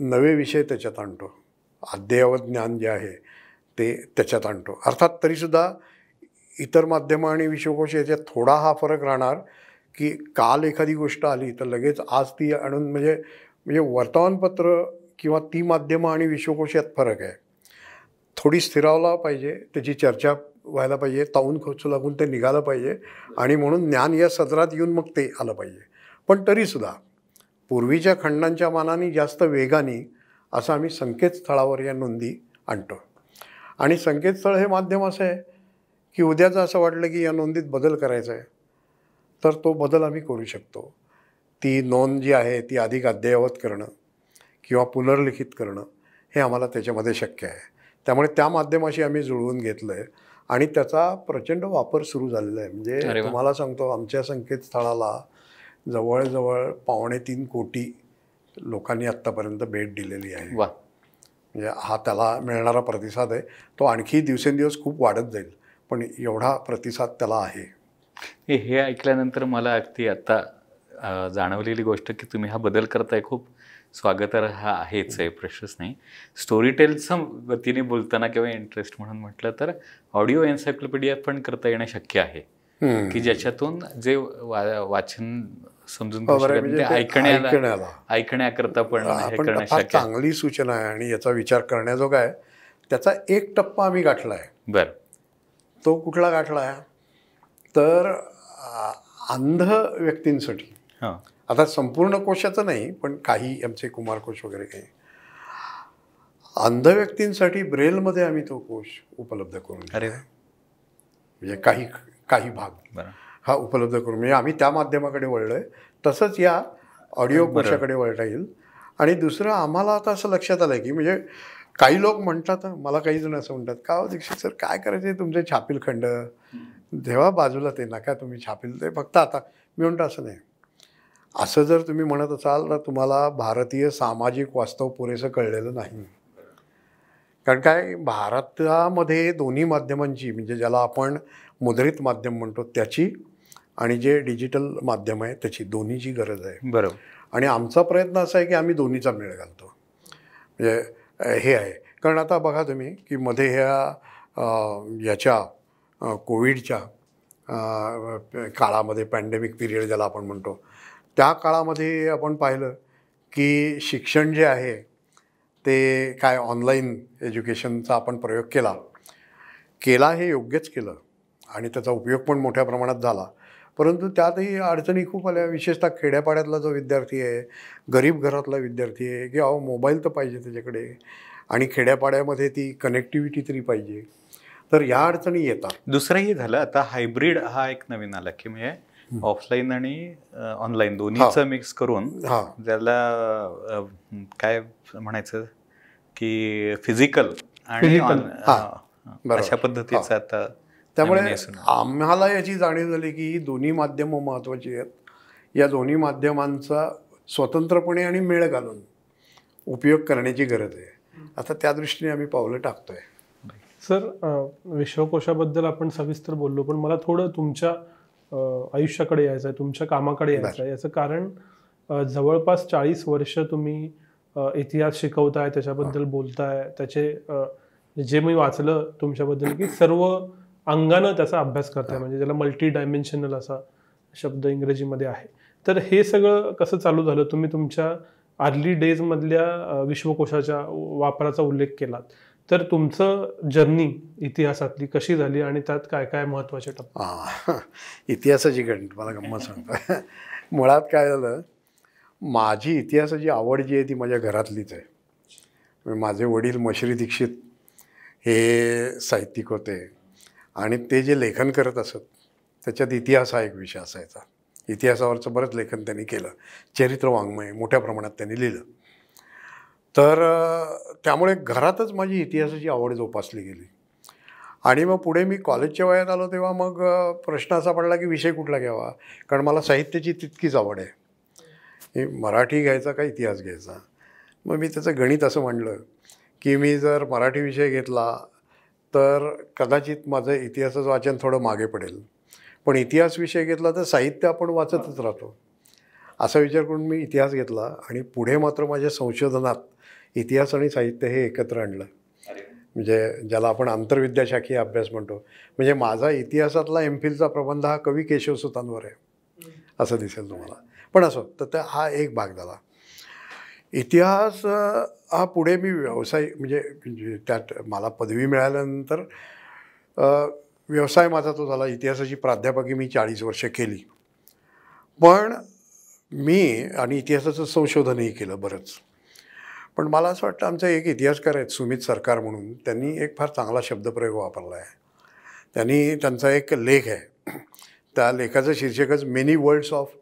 नवे विषय त्याच्यात आणतो अद्ययावत ज्ञान जे आहे ते त्याच्यात आणतो अर्थात तरीसुद्धा इतर माध्यमं आणि विश्वकोश याच्यात थोडा हा फरक राहणार की काल एखादी गोष्ट आली तर लगेच आज ती आणून म्हणजे म्हणजे वर्तमानपत्र किंवा ती माध्यमं आणि विश्वकोश यात फरक आहे थोडी स्थिरावला पाहिजे त्याची चर्चा व्हायला पाहिजे ताऊन खोचू लागून ते निघालं पाहिजे आणि म्हणून ज्ञान या सदरात येऊन मग ते आलं पाहिजे पण तरीसुद्धा पूर्वीच्या खंडांच्या मानाने जास्त वेगाने असं आम्ही संकेतस्थळावर या नोंदी आणतो आणि संकेतस्थळ हे माध्यम असं आहे की उद्याचं असं वाटलं की या नोंदीत बदल करायचा आहे तर तो बदल आम्ही करू शकतो ती नोंद जी आहे ती अधिक अद्ययावत करणं किंवा पुनर्लिखित करणं हे आम्हाला त्याच्यामध्ये शक्य आहे त्यामुळे त्या माध्यमाशी आम्ही जुळवून घेतलं आहे आणि त्याचा प्रचंड वापर सुरू झालेला आहे म्हणजे तुम्हाला सांगतो आमच्या संकेतस्थळाला जवळजवळ पावणे तीन कोटी लोकांनी आत्तापर्यंत भेट दिलेली आहे म्हणजे हा त्याला मिळणारा प्रतिसाद आहे तो आणखी दिवसेंदिवस खूप वाढत जाईल पण एवढा प्रतिसाद त्याला आहे हे ऐकल्यानंतर मला अगदी आत्ता जाणवलेली गोष्ट की तुम्ही हा बदल करताय खूप स्वागतार्ह हा आहेच आहे प्रश्नच नाही स्टोरी टेलच्या वतीने बोलताना किंवा इंटरेस्ट म्हणून म्हटलं तर ऑडिओ एन्सायक्लोपीडिया पण करता येणं शक्य आहे की ज्याच्यातून जे वाचन समजून हो, म्हणजे ऐकण्याला ऐकण्याकरता पण चांगली सूचना आहे आणि याचा विचार करण्याजोगा आहे त्याचा एक टप्पा आम्ही गाठला आहे बर तो कुठला गाठला आहे तर अंध व्यक्तींसाठी आता संपूर्ण कोशाचं नाही पण काही आमचे कुमार कोश वगैरे काही अंध व्यक्तींसाठी ब्रेलमध्ये आम्ही तो कोश उपलब्ध करून म्हणजे काही काही भाग बरं हा उपलब्ध करून म्हणजे आम्ही त्या माध्यमाकडे वळलो आहे तसंच या ऑडिओ कोशाकडे वळता येईल आणि दुसरं आम्हाला आता असं लक्षात आलं आहे की म्हणजे काही लोक म्हणतात मला काही जण असं म्हणतात का हो दीक्षित सर काय करायचे तुमचे छापील खंड जेव्हा बाजूला ते नका तुम्ही छापील ते फक्त आता मी म्हणतो असं नाही असं जर तुम्ही म्हणत असाल तर तुम्हाला भारतीय सामाजिक वास्तव पुरेसं कळलेलं नाही कारण काय भारतामध्ये दोन्ही माध्यमांची म्हणजे ज्याला आपण मुद्रित माध्यम म्हणतो त्याची आणि जे डिजिटल माध्यम आहे त्याची दोन्हीची गरज आहे बरोबर आणि आमचा प्रयत्न असा आहे की आम्ही दोन्हीचा मेळ घालतो म्हणजे हे आहे कारण आता बघा तुम्ही की मध्ये ह्या याच्या कोविडच्या काळामध्ये पॅन्डेमिक पिरियड ज्याला आपण म्हणतो त्या काळामध्ये आपण पाहिलं की शिक्षण जे आहे ते काय ऑनलाईन एज्युकेशनचा आपण प्रयोग केला केला हे योग्यच केलं आणि त्याचा उपयोग पण मोठ्या प्रमाणात झाला परंतु त्यातही अडचणी खूप आल्या विशेषतः खेड्यापाड्यातला जो विद्यार्थी आहे गरीब घरातला विद्यार्थी आहे की अहो मोबाईल तर पाहिजे त्याच्याकडे आणि खेड्यापाड्यामध्ये ती कनेक्टिव्हिटी तरी पाहिजे तर ह्या अडचणी येतात दुसरंही झालं आता हायब्रिड हा एक नवीन आला की म्हणजे ऑफलाईन आणि ऑनलाईन दोन्हीचं मिक्स करून ज्याला काय म्हणायचं की फिजिकल आणि अशा पद्धतीचं आता त्यामुळे आम्हाला याची जाणीव झाली की ही दोन्ही माध्यमं महत्त्वाची आहेत या दोन्ही माध्यमांचा स्वतंत्रपणे आणि मेळ घालून उपयोग करण्याची गरज आहे आता त्या दृष्टीने आम्ही पावलं टाकतोय सर विश्वकोशाबद्दल आपण सविस्तर बोललो पण मला थोडं तुमच्या आयुष्याकडे यायचं आहे तुमच्या कामाकडे यायचं आहे याचं कारण जवळपास चाळीस वर्ष तुम्ही इतिहास शिकवताय त्याच्याबद्दल बोलताय त्याचे जे मी वाचलं तुमच्याबद्दल की सर्व अंगानं त्याचा अभ्यास करताय म्हणजे ज्याला मल्टी डायमेन्शनल असा शब्द इंग्रजीमध्ये आहे तर हे सगळं कसं चालू झालं तुम्ही तुमच्या अर्ली डेजमधल्या विश्वकोशाच्या वापराचा उल्लेख केलात तर तुमचं जर्नी इतिहासातली कशी झाली आणि त्यात काय काय महत्त्वाचे टप्पे इतिहासाची गणित मला गंमत सांगता मुळात काय झालं माझी इतिहासाची आवड जी आहे ती माझ्या घरातलीच आहे म्हणजे माझे वडील मश्री दीक्षित हे साहित्यिक होते आणि ते जे लेखन करत असत त्याच्यात इतिहास हा एक विषय असायचा इतिहासावरचं बरंच लेखन त्यांनी केलं चरित्र वाङ्मय मोठ्या प्रमाणात त्यांनी लिहिलं तर त्यामुळे घरातच माझी इतिहासाची आवड जोपासली गेली आणि मग पुढे मी कॉलेजच्या वयात आलो तेव्हा मग प्रश्न असा पडला की विषय कुठला घ्यावा कारण मला साहित्याची तितकीच आवड आहे मराठी घ्यायचा का इतिहास घ्यायचा मग मी त्याचं गणित असं म्हणलं की मी जर मराठी विषय घेतला तर कदाचित माझं इतिहासाचं वाचन थोडं मागे पडेल पण इतिहास विषय घेतला तर साहित्य आपण वाचतच राहतो असा विचार करून मी इतिहास घेतला आणि पुढे मात्र माझ्या संशोधनात इतिहास आणि साहित्य हे एकत्र आणलं म्हणजे ज्याला आपण आंतरविद्याशाखीय अभ्यास म्हणतो म्हणजे माझा इतिहासातला एम फिलचा प्रबंध हा कवी केशवसुतांवर आहे असं दिसेल तुम्हाला पण असो तर हा एक भाग झाला इतिहास हा पुढे मी व्यवसाय म्हणजे, म्हणजे त्यात मला पदवी मिळाल्यानंतर व्यवसाय माझा तो झाला इतिहासाची प्राध्यापकी मी चाळीस वर्ष केली पण मी आणि इतिहासाचं संशोधनही केलं बरंच पण मला असं वाटतं आमचा एक इतिहासकार आहेत सुमित सरकार म्हणून त्यांनी एक फार चांगला शब्दप्रयोग वापरला आहे त्यांनी त्यांचा एक लेख आहे त्या लेखाचं शीर्षकच many worlds of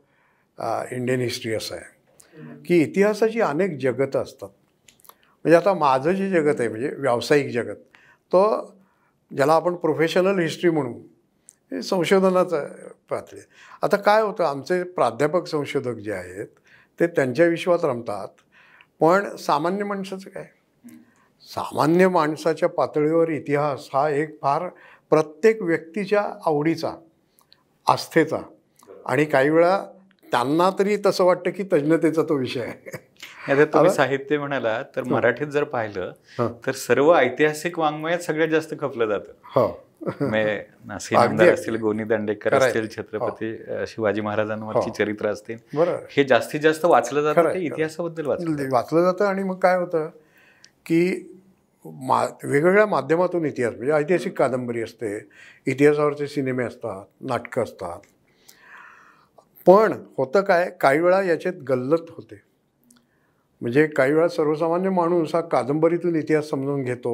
Indian history असं आहे की इतिहासाची अनेक जगतं असतात म्हणजे आता माझं जे जगत आहे म्हणजे व्यावसायिक जगत तो ज्याला आपण प्रोफेशनल हिस्ट्री म्हणू संशोधनाचं पातळी आता काय होतं आमचे प्राध्यापक संशोधक जे आहेत ते त्यांच्या विश्वात रमतात पण सामान्य माणसाचं काय सामान्य माणसाच्या पातळीवर इतिहास हा एक फार प्रत्येक व्यक्तीच्या आवडीचा आस्थेचा आणि काही वेळा त्यांना तरी तसं वाटतं की तज्ज्ञतेचा तो विषय आहे तुम्ही साहित्य म्हणाला तर मराठीत जर पाहिलं तर सर्व ऐतिहासिक वाङ्मयात सगळ्यात जास्त खपलं जातं हो. असतील गोनी दांडेकर असतील छत्रपती हो. शिवाजी महाराजांवरची हो. चरित्र असतील हे जास्तीत जास्त वाचलं जातं इतिहासाबद्दल वाचलं जातं आणि मग काय होतं की वेगवेगळ्या माध्यमातून इतिहास म्हणजे ऐतिहासिक कादंबरी असते इतिहासावरचे सिनेमे असतात नाटकं असतात पण होतं काय काही वेळा याच्यात गल्लत होते म्हणजे काही वेळा सर्वसामान्य माणूस हा कादंबरीतून इतिहास समजून घेतो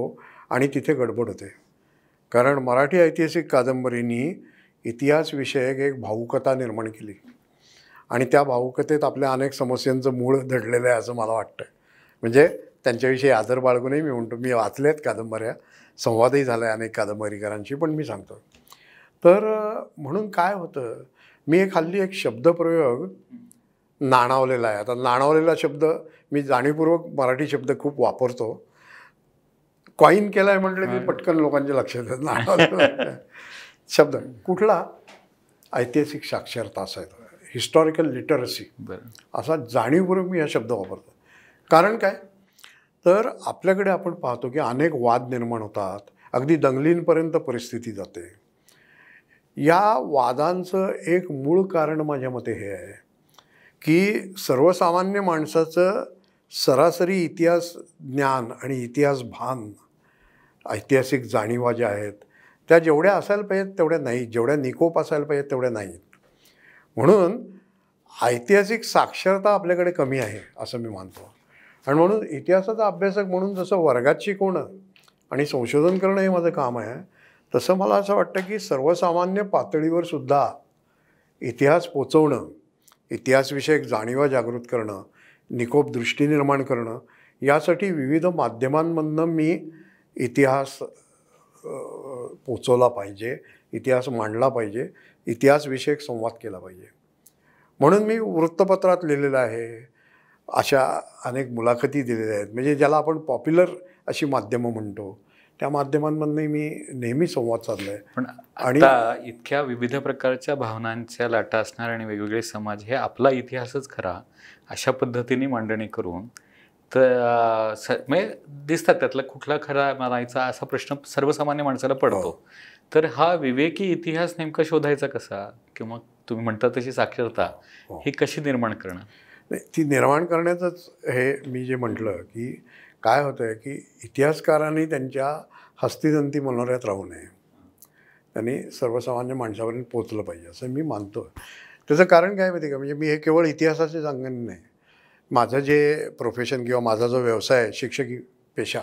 आणि तिथे गडबड होते कारण मराठी ऐतिहासिक कादंबरीनी इतिहासविषयक एक भावुकता निर्माण केली आणि त्या भावुकतेत आपल्या अनेक समस्यांचं मूळ दडलेलं आहे असं मला वाटतं म्हणजे त्यांच्याविषयी आदर बाळगूनही मी म्हणतो मी वाचल्यात आहेत कादंबऱ्या संवादही झाला आहे अनेक कादंबरीकरांशी पण मी सांगतो तर म्हणून काय होतं मी एक हल्ली एक शब्दप्रयोग नाणावलेला आहे आता नाणावलेला शब्द मी जाणीवपूर्वक मराठी शब्द खूप वापरतो कॉईन केला आहे म्हटलं की पटकन लोकांच्या लक्षात येतं नाणावलेला शब्द कुठला ऐतिहासिक साक्षरता असायचा हिस्टॉरिकल लिटरसी असा जाणीवपूर्वक मी हा शब्द वापरतो कारण काय तर आपल्याकडे आपण पाहतो की अनेक वाद निर्माण होतात अगदी दंगलींपर्यंत परिस्थिती जाते या वादांचं एक मूळ कारण माझ्या मते हे आहे की सर्वसामान्य माणसाचं सरासरी इतिहास ज्ञान आणि इतिहास भान ऐतिहासिक जाणीवा ज्या आहेत त्या जेवढ्या असायला पाहिजेत तेवढ्या नाही जेवढ्या निकोप असायला पाहिजेत तेवढ्या नाहीत म्हणून ऐतिहासिक साक्षरता आपल्याकडे कमी आहे असं मी मानतो आणि म्हणून इतिहासाचा अभ्यासक म्हणून जसं वर्गात शिकवणं आणि संशोधन करणं हे माझं काम आहे तसं मला असं वाटतं की सर्वसामान्य पातळीवर सुद्धा इतिहास पोचवणं इतिहासविषयक जाणीवा जागृत करणं निकोप दृष्टी निर्माण करणं यासाठी विविध माध्यमांमधनं मी इतिहास पोचवला पाहिजे इतिहास मांडला पाहिजे इतिहासविषयक संवाद केला पाहिजे म्हणून मी वृत्तपत्रात लिहिलेलं आहे अशा अनेक मुलाखती दिलेल्या आहेत म्हणजे ज्याला आपण पॉप्युलर अशी माध्यमं म्हणतो त्या माध्यमांमधून मी नेहमी संवाद साधला आहे पण आणि इतक्या विविध प्रकारच्या भावनांच्या लाटा असणार आणि वेगवेगळे समाज हे आपला इतिहासच खरा अशा पद्धतीने मांडणी करून तर म्हणजे दिसतात त्यातला कुठला खरा मानायचा असा प्रश्न सर्वसामान्य माणसाला पडतो हो. तर हा विवेकी इतिहास नेमका शोधायचा कसा किंवा तुम्ही म्हणता तशी साक्षरता हो. ही कशी निर्माण करणार ती निर्माण करण्याचंच हे मी जे म्हटलं की काय होतं आहे की इतिहासकारांनी त्यांच्या हस्तिदंती मनोऱ्यात राहू नये त्यांनी सर्वसामान्य माणसापर्यंत पोचलं पाहिजे असं मी मानतो त्याचं कारण काय माहिती का म्हणजे मी हे केवळ इतिहासाचे सांगणे नाही माझं जे प्रोफेशन किंवा माझा जो व्यवसाय आहे शिक्षकी पेशा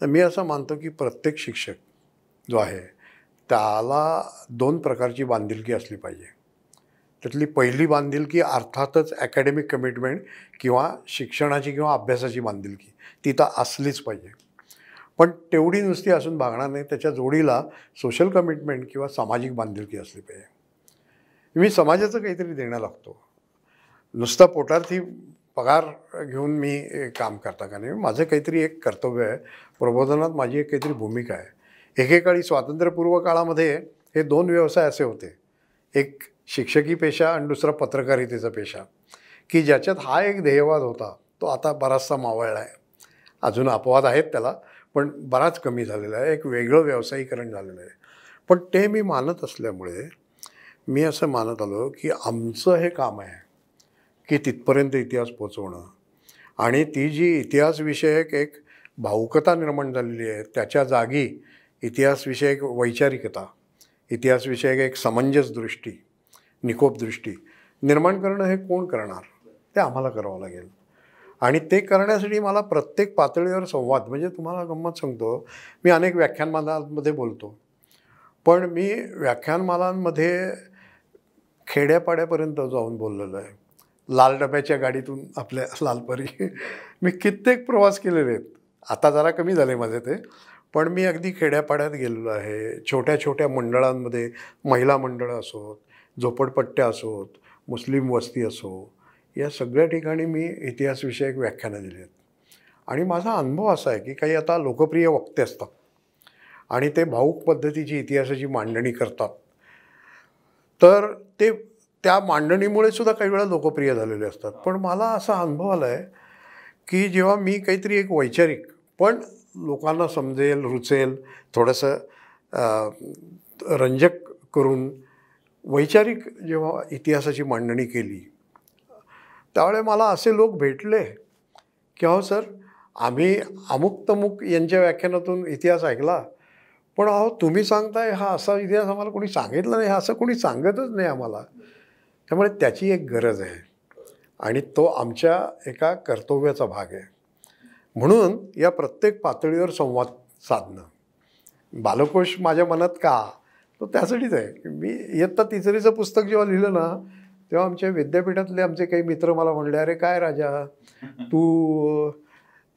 तर मी असं मानतो की प्रत्येक शिक्षक जो आहे त्याला दोन प्रकारची बांधिलकी असली पाहिजे त्यातली पहिली बांधिलकी अर्थातच अकॅडमिक कमिटमेंट किंवा शिक्षणाची किंवा अभ्यासाची बांधिलकी ती तर असलीच पाहिजे पण तेवढी नुसती असून भागणार नाही त्याच्या जोडीला सोशल कमिटमेंट किंवा सामाजिक बांधिलकी असली पाहिजे मी समाजाचं काहीतरी देणं लागतो नुसता पोटार्थी पगार घेऊन मी काम करता का नाही माझं काहीतरी एक कर्तव्य आहे प्रबोधनात माझी एक काहीतरी भूमिका आहे एकेकाळी स्वातंत्र्यपूर्व काळामध्ये हे दोन व्यवसाय असे होते एक शिक्षकी पेशा आणि दुसरा पत्रकारितेचा पेशा की ज्याच्यात हा एक ध्येयवाद होता तो आता बराचसा मावळला आहे अजून अपवाद आहेत त्याला पण बराच कमी झालेला आहे एक वेगळं व्यावसायीकरण झालेलं आहे पण ते मी मानत असल्यामुळे मी असं मानत आलो की आमचं हे काम आहे की तिथपर्यंत इतिहास पोचवणं आणि ती जी इतिहासविषयक एक भावुकता निर्माण झालेली आहे त्याच्या जागी इतिहासविषयक वैचारिकता इतिहासविषयक एक समंजस दृष्टी निकोप दृष्टी निर्माण करणं हे कोण करणार ते आम्हाला करावं लागेल आणि ते करण्यासाठी मला प्रत्येक पातळीवर संवाद म्हणजे तुम्हाला गंमत सांगतो मी अनेक व्याख्यानमालांमध्ये बोलतो पण मी व्याख्यानमालांमध्ये खेड्यापाड्यापर्यंत जाऊन बोललेलो आहे लाल डब्याच्या गाडीतून आपल्या लालपरी मी कित्येक प्रवास केलेले आहेत आता जरा कमी झाले माझे ते पण मी अगदी खेड्यापाड्यात गेलेलो आहे छोट्या छोट्या मंडळांमध्ये महिला मंडळं असोत झोपडपट्ट्या असोत मुस्लिम वस्ती असो या सगळ्या ठिकाणी मी इतिहासविषयक व्याख्यानं दिली आहेत आणि माझा अनुभव असा आहे की काही आता लोकप्रिय वक्ते असतात आणि ते भाऊक पद्धतीची इतिहासाची मांडणी करतात तर ते त्या मांडणीमुळे सुद्धा काही वेळा लोकप्रिय झालेले असतात पण मला असा अनुभव आला आहे की जेव्हा मी काहीतरी एक वैचारिक पण लोकांना समजेल रुचेल थोडंसं रंजक करून वैचारिक जेव्हा इतिहासाची मांडणी केली त्यावेळे मला असे लोक भेटले की अहो सर आम्ही अमुक तमुक यांच्या व्याख्यानातून इतिहास ऐकला पण अहो तुम्ही सांगताय हा असा इतिहास आम्हाला कोणी सांगितला नाही हा असं कोणी सांगतच नाही आम्हाला त्यामुळे त्याची एक गरज आहे आणि तो आमच्या एका कर्तव्याचा भाग आहे म्हणून या प्रत्येक पातळीवर संवाद साधणं बालकोश माझ्या मनात का तो त्यासाठीच आहे मी इयत्ता तिसरीचं पुस्तक जेव्हा लिहिलं ना तेव्हा आमच्या विद्यापीठातले आमचे काही मित्र मला म्हणले अरे काय राजा तू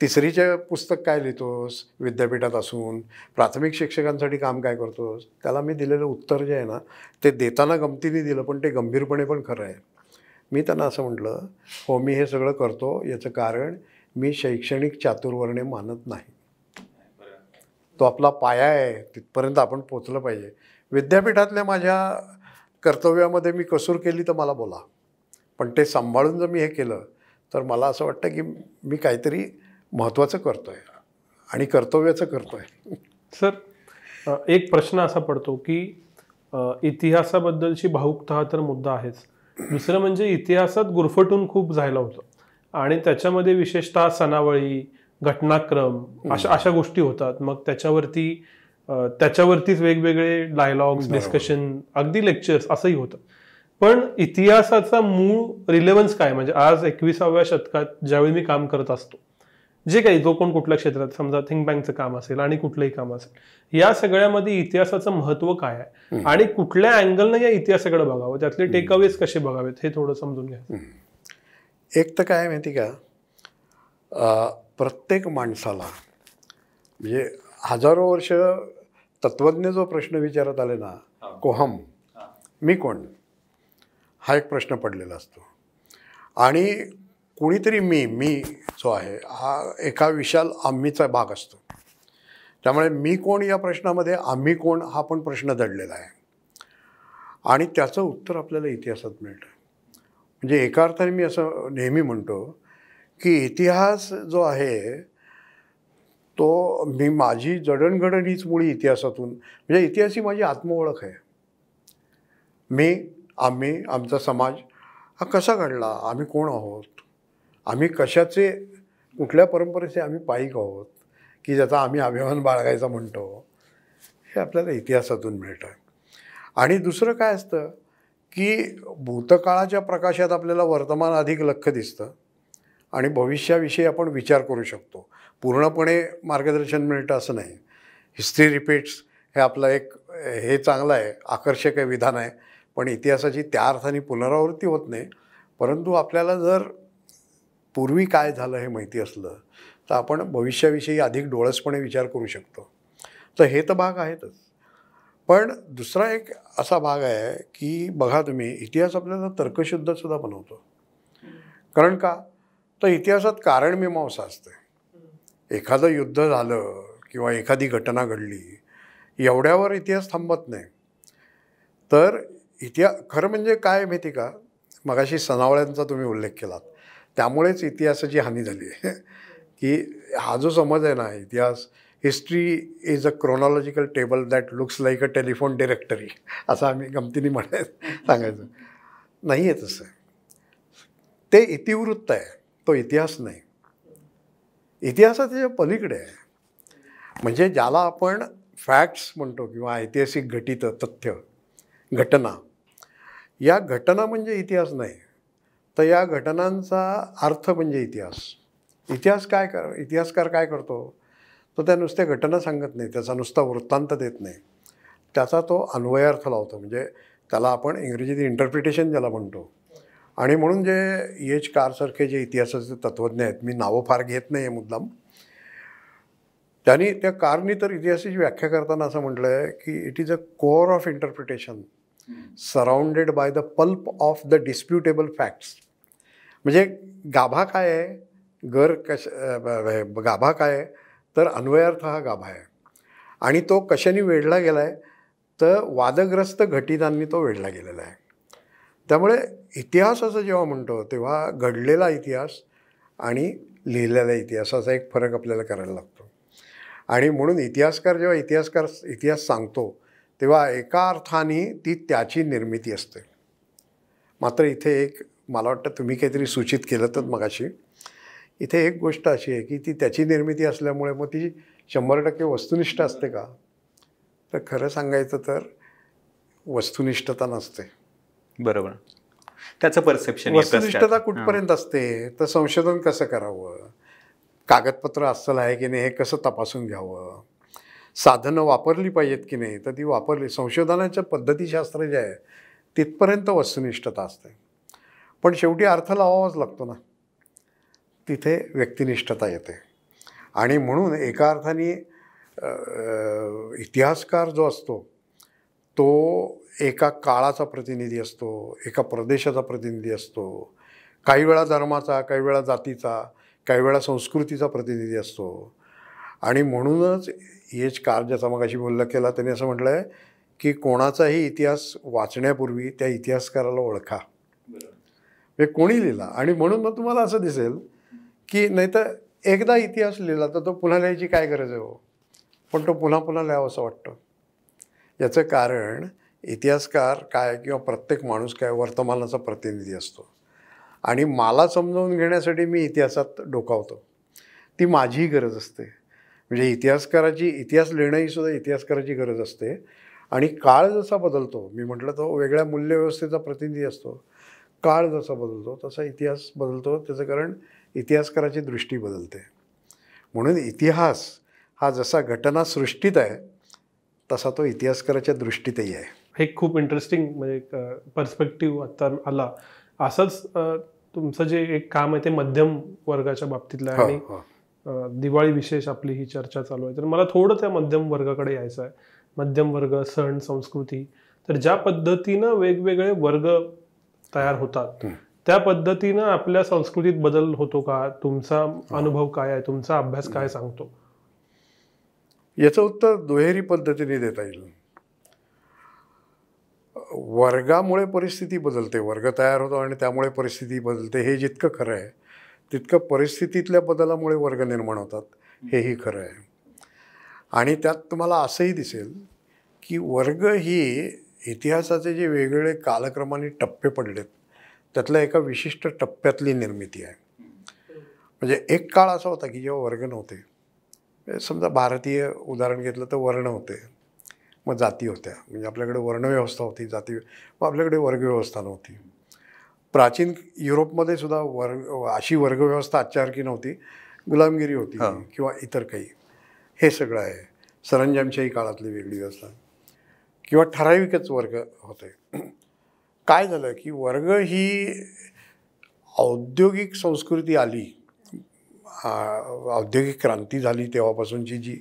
तिसरीचे पुस्तक काय लिहितोस विद्यापीठात असून प्राथमिक शिक्षकांसाठी काम काय करतोस त्याला मी दिलेलं उत्तर जे आहे ना ते देताना गमतीने दिलं पण ते गंभीरपणे पण खरं आहे मी त्यांना असं म्हटलं हो मी हे सगळं करतो याचं कारण मी शैक्षणिक चातुर्वर्णे मानत नाही तो आपला पाया आहे तिथपर्यंत आपण पोचलं पाहिजे विद्यापीठातल्या माझ्या कर्तव्यामध्ये मी कसूर केली तर मला बोला पण ते सांभाळून जर मी हे केलं तर मला असं वाटतं की मी काहीतरी महत्त्वाचं करतो आहे आणि कर्तव्याचं करतो आहे सर एक प्रश्न असा पडतो की इतिहासाबद्दलची भावुकता तर मुद्दा आहेच दुसरं म्हणजे इतिहासात गुरफटून खूप जायला होतं आणि त्याच्यामध्ये विशेषतः सणावळी घटनाक्रम अशा अशा गोष्टी होतात मग त्याच्यावरती त्याच्यावरतीच वेगवेगळे डायलॉग्स डिस्कशन अगदी लेक्चर्स असंही होतं पण इतिहासाचा मूळ रिलेव्हन्स काय म्हणजे आज एकविसाव्या शतकात ज्यावेळी मी काम करत असतो जे काही जो कोण कुठल्या क्षेत्रात समजा थिंक बँकचं काम असेल आणि कुठलंही काम असेल या सगळ्यामध्ये इतिहासाचं महत्व काय आहे आणि कुठल्या अँगलनं या इतिहासाकडे बघावं त्यातले टेकअवेज कसे बघावेत हे थोडं समजून घ्यायचं एक तर काय माहिती का प्रत्येक माणसाला म्हणजे हजारो वर्ष तत्वज्ञ जो प्रश्न विचारत आले ना कोहम मी कोण हा एक प्रश्न पडलेला असतो आणि कुणीतरी मी मी जो आहे हा एका विशाल आम्हीचा भाग असतो त्यामुळे मी कोण या प्रश्नामध्ये आम्ही कोण हा पण प्रश्न दडलेला आहे आणि त्याचं उत्तर आपल्याला इतिहासात मिळतं म्हणजे एका अर्थाने मी असं नेहमी म्हणतो की इतिहास जो आहे तो मी माझी जडणघडण हीच मुळी इतिहासातून म्हणजे इतिहास ही माझी आत्मओळख आहे मी आम्ही आमचा समाज हा कसा घडला आम्ही कोण आहोत आम्ही कशाचे कुठल्या परंपरेचे आम्ही पायिक आहोत की ज्याचा आम्ही अभिमान बाळगायचा म्हणतो हे आपल्याला इतिहासातून मिळतं आणि दुसरं काय असतं की भूतकाळाच्या प्रकाशात आपल्याला वर्तमान अधिक लख दिसतं आणि भविष्याविषयी आपण विचार करू शकतो पूर्णपणे मार्गदर्शन मिळतं असं नाही हिस्ट्री रिपीट्स हे आपलं एक हे चांगलं आहे आकर्षक आहे विधान आहे पण इतिहासाची त्या अर्थाने पुनरावृत्ती होत नाही परंतु आपल्याला जर पूर्वी काय झालं हे माहिती असलं तर आपण भविष्याविषयी अधिक डोळसपणे विचार करू शकतो तर हे तर भाग आहेतच पण दुसरा एक असा भाग आहे की बघा तुम्ही इतिहास आपल्याला तर्कशुद्धसुद्धा बनवतो कारण का तर इतिहासात कारण मीमांसा असते एखादं युद्ध झालं किंवा एखादी घटना घडली एवढ्यावर इतिहास थांबत नाही तर इतिहास खरं म्हणजे काय माहिती का मगाशी सणावळ्यांचा तुम्ही उल्लेख केलात त्यामुळेच इतिहासाची हानी झाली आहे की हा जो समज आहे ना इतिहास history is a chronological table that looks like a telephone directory असं आम्ही गमतीने म्हणाय सांगायचं नाही आहे तसं ते इतिवृत्त आहे तो इतिहास नाही इतिहासाच्या पलीकडे आहे म्हणजे ज्याला आपण फॅक्ट्स म्हणतो किंवा ऐतिहासिक घटित तथ्य घटना या घटना म्हणजे इतिहास नाही तर या घटनांचा अर्थ म्हणजे इतिहास इतिहास काय कर इतिहासकार काय करतो तो त्या नुसत्या घटना सांगत नाही त्याचा नुसता वृत्तांत देत नाही त्याचा तो अन्वयार्थ लावतो म्हणजे त्याला आपण इंग्रजीत इंटरप्रिटेशन ज्याला म्हणतो आणि म्हणून जे एच e कारसारखे जे इतिहासाचे तत्त्वज्ञ आहेत मी नावं फार घेत नाही आहे मुद्दाम त्यांनी त्या कारनी तर इतिहासाची व्याख्या करताना असं म्हटलं आहे की it is a core of interpretation surrounded by the pulp of the disputable facts म्हणजे गाभा काय आहे गर कश गाभा काय आहे तर अन्वयार्थ हा गाभा आहे आणि तो कशाने वेढला गेला आहे तर वादग्रस्त घटितांनी तो वेढला गेलेला आहे त्यामुळे इतिहासाचं जेव्हा म्हणतो तेव्हा घडलेला इतिहास आणि इतिहास इतिहासाचा एक फरक आपल्याला करायला लागतो आणि म्हणून इतिहासकार जेव्हा इतिहासकार इतिहास सांगतो तेव्हा एका अर्थाने ती त्याची निर्मिती असते मात्र इथे एक मला वाटतं तुम्ही काहीतरी सूचित केलं तर मगाशी इथे एक गोष्ट अशी आहे की ती त्याची निर्मिती असल्यामुळे मग ती शंभर टक्के वस्तुनिष्ठ असते का तर खरं सांगायचं तर वस्तुनिष्ठता नसते बरोबर त्याचं परसेप्शन वस्तुनिष्ठता कुठपर्यंत असते तर संशोधन कसं करावं कागदपत्र असलं आहे की नाही हे कसं तपासून घ्यावं साधनं वापरली पाहिजेत की नाही तर ती वापरली संशोधनाच्या पद्धतीशास्त्र जे आहे तिथपर्यंत वस्तुनिष्ठता असते पण शेवटी अर्थ लावावाच लागतो ना तिथे व्यक्तिनिष्ठता येते आणि म्हणून एका अर्थाने इतिहासकार जो असतो तो एका काळाचा प्रतिनिधी असतो एका प्रदेशाचा प्रतिनिधी असतो काही वेळा धर्माचा काही वेळा जातीचा काही वेळा संस्कृतीचा प्रतिनिधी असतो आणि म्हणूनच हेच कार ज्याचा मग अशी बोलला केला त्यांनी असं म्हटलं आहे की कोणाचाही इतिहास वाचण्यापूर्वी त्या इतिहासकाराला ओळखा म्हणजे कोणी लिहिला आणि म्हणून मग तुम्हाला असं दिसेल की नाहीतर एकदा इतिहास लिहिला तर तो पुन्हा लिहायची काय गरज आहे हो पण तो पुन्हा पुन्हा लिहावं असं वाटतं याचं कारण इतिहासकार काय किंवा प्रत्येक माणूस काय वर्तमानाचा प्रतिनिधी असतो आणि मला समजावून घेण्यासाठी मी इतिहासात डोकावतो ती माझीही गरज असते म्हणजे इतिहासकाराची इतिहास लिहिणंही सुद्धा इतिहासकाराची गरज असते आणि काळ जसा बदलतो मी म्हटलं तो वेगळ्या मूल्यव्यवस्थेचा प्रतिनिधी असतो काळ जसा बदलतो तसा इतिहास बदलतो त्याचं कारण इतिहासकाराची दृष्टी बदलते म्हणून इतिहास हा जसा घटना सृष्टीत आहे तसा तो इतिहासकाराच्या दृष्टीतही आहे हे खूप इंटरेस्टिंग म्हणजे पर्स्पेक्टिव्ह आता आला असंच तुमचं जे एक काम आहे ते मध्यम वर्गाच्या बाबतीतलं आहे हो, आणि हो. दिवाळी विशेष आपली ही चर्चा चालू आहे तर मला थोडं त्या मध्यम वर्गाकडे यायचं आहे मध्यम वर्ग सण संस्कृती तर ज्या पद्धतीनं वेगवेगळे वर्ग तयार होतात त्या पद्धतीनं आपल्या संस्कृतीत बदल होतो का तुमचा अनुभव काय आहे तुमचा अभ्यास काय सांगतो याचं उत्तर दुहेरी पद्धतीने देता येईल वर्गामुळे परिस्थिती बदलते वर्ग तयार होतो आणि त्यामुळे परिस्थिती बदलते हे जितकं खरं आहे तितकं परिस्थितीतल्या बदलामुळे वर्ग निर्माण होतात हेही खरं आहे आणि त्यात तुम्हाला असंही दिसेल की वर्ग ही इतिहासाचे जे वेगवेगळे कालक्रमाने टप्पे पडलेत त्यातल्या एका विशिष्ट टप्प्यातली निर्मिती आहे म्हणजे एक काळ असा होता की जेव्हा वर्ग नव्हते म्हणजे समजा भारतीय उदाहरण घेतलं तर वर्ण होते मग जाती होत्या म्हणजे आपल्याकडे वर्णव्यवस्था होती जाती मग आपल्याकडे वर्गव्यवस्था नव्हती प्राचीन युरोपमध्ये सुद्धा वर्ग अशी वर्गव्यवस्था आजच्यासारखी नव्हती गुलामगिरी होती किंवा इतर काही हे सगळं आहे सरंजामशाही काळातली वेगळी व्यवस्था किंवा ठराविकच वर्ग होते काय झालं की वर्ग ही औद्योगिक संस्कृती आली औद्योगिक क्रांती झाली तेव्हापासूनची जी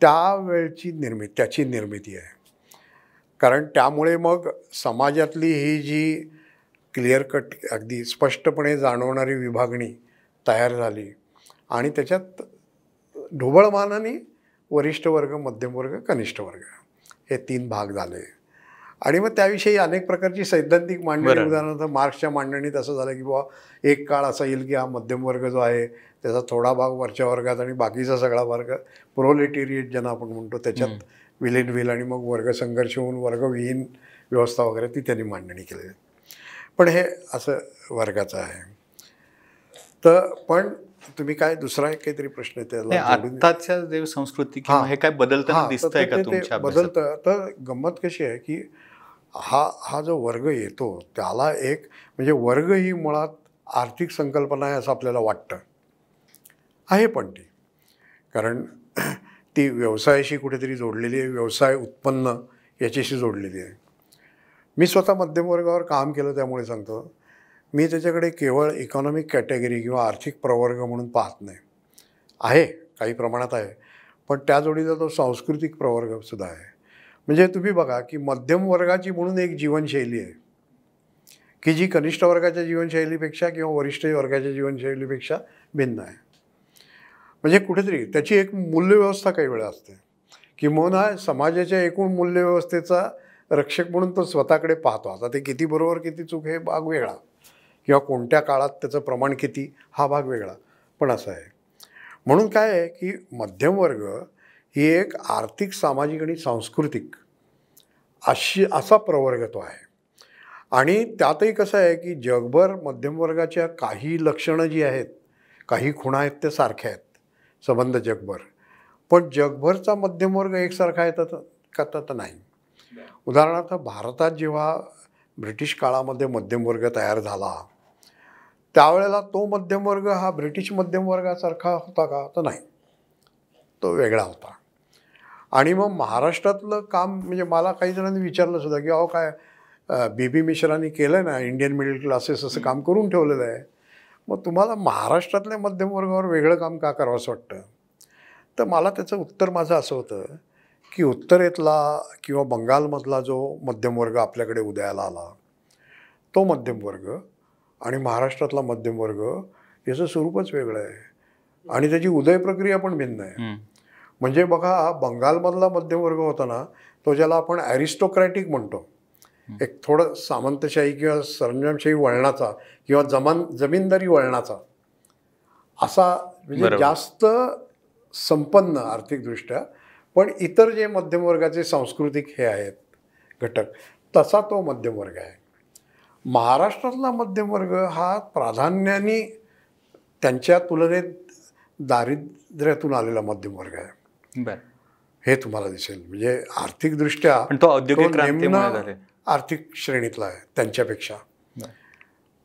त्यावेळची निर्मिती त्याची निर्मिती आहे कारण त्यामुळे मग समाजातली ही जी क्लिअर कट अगदी स्पष्टपणे जाणवणारी विभागणी तयार झाली आणि त्याच्यात ढोबळमानाने वरिष्ठ वर्ग मध्यम वर्ग कनिष्ठ वर्ग हे तीन भाग झाले आणि मग त्याविषयी अनेक प्रकारची सैद्धांतिक मांडणी उदाहरणार्थ मार्क्सच्या मांडणीत असं झालं की बाबा एक काळ असा येईल की हा मध्यम वर्ग जो आहे त्याचा थोडा भाग वरच्या वर्गात आणि बाकीचा सगळा वर्ग प्रोलेटेरियट ज्यांना आपण म्हणतो त्याच्यात विलीन होईल आणि मग वर्ग संघर्ष होऊन वर्गविहीन व्यवस्था वगैरे ती त्यांनी मांडणी केलेली पण हे असं वर्गाचं आहे तर पण तुम्ही काय दुसरा एक काहीतरी प्रश्न त्याला संस्कृती हे काय बदलतं का बदलतं तर गंमत कशी आहे की हा हा जो वर्ग येतो त्याला एक म्हणजे वर्ग ही मुळात आर्थिक संकल्पना आहे असं आपल्याला वाटतं आहे पण ती कारण ती व्यवसायाशी कुठेतरी जोडलेली आहे व्यवसाय उत्पन्न याच्याशी जोडलेली आहे मी स्वतः मध्यमवर्गावर काम केलं त्यामुळे सांगतो मी त्याच्याकडे केवळ इकॉनॉमिक कॅटेगरी किंवा आर्थिक प्रवर्ग म्हणून पाहत नाही आहे काही प्रमाणात आहे पण त्या जोडीचा तो सांस्कृतिक प्रवर्गसुद्धा आहे म्हणजे तुम्ही बघा की मध्यम वर्गाची म्हणून एक जीवनशैली आहे की जी कनिष्ठ वर्गाच्या जीवनशैलीपेक्षा किंवा वरिष्ठ वर्गाच्या जीवनशैलीपेक्षा भिन्न आहे म्हणजे कुठेतरी त्याची एक मूल्यव्यवस्था काही वेळा असते की म्हणून हा समाजाच्या एकूण मूल्यव्यवस्थेचा रक्षक म्हणून तो स्वतःकडे पाहतो आता ते किती बरोबर किती चूक हे भाग वेगळा किंवा कोणत्या काळात त्याचं प्रमाण किती हा भाग वेगळा पण असा आहे म्हणून काय आहे की मध्यम वर्ग ही एक आर्थिक सामाजिक आणि सांस्कृतिक अशी असा प्रवर्ग तो आहे आणि त्यातही कसं आहे की जगभर मध्यमवर्गाच्या काही लक्षणं जी आहेत काही खुणा आहेत त्या सारख्या आहेत संबंध जगभर पण जगभरचा मध्यमवर्ग एकसारखा आहे तर का तर नाही उदाहरणार्थ भारतात जेव्हा ब्रिटिश काळामध्ये मध्यमवर्ग तयार झाला त्यावेळेला तो मध्यमवर्ग हा ब्रिटिश मध्यमवर्गासारखा होता का तर नाही तो वेगळा होता आणि मग महाराष्ट्रातलं काम म्हणजे मला काही जणांनी विचारलं सुद्धा की अहो काय बी बी मिश्रांनी केलं ना इंडियन मिडल क्लासेस असं काम करून ठेवलेलं आहे मग तुम्हाला महाराष्ट्रातल्या मध्यमवर्गावर वेगळं काम का करावं असं वाटतं तर मला त्याचं उत्तर माझं असं होतं की उत्तरेतला किंवा बंगालमधला जो मध्यमवर्ग आपल्याकडे उदयाला आला तो मध्यमवर्ग आणि महाराष्ट्रातला मध्यमवर्ग याचं स्वरूपच वेगळं आहे आणि त्याची उदय प्रक्रिया पण भिन्न आहे म्हणजे बघा बंगालमधला मध्यमवर्ग होता ना तो ज्याला आपण ॲरिस्टोक्रॅटिक म्हणतो एक थोडं सामंतशाही किंवा सरंजामशाही वळणाचा किंवा जमान जमीनदारी वळणाचा असा म्हणजे जास्त संपन्न आर्थिकदृष्ट्या पण इतर जे मध्यमवर्गाचे सांस्कृतिक हे आहेत घटक तसा तो मध्यमवर्ग आहे महाराष्ट्रातला मध्यमवर्ग हा प्राधान्याने त्यांच्या तुलनेत दारिद्र्यातून आलेला मध्यमवर्ग आहे हे तुम्हाला दिसेल म्हणजे आर्थिकदृष्ट्या औद्योगिक आर्थिक श्रेणीतला आहे त्यांच्यापेक्षा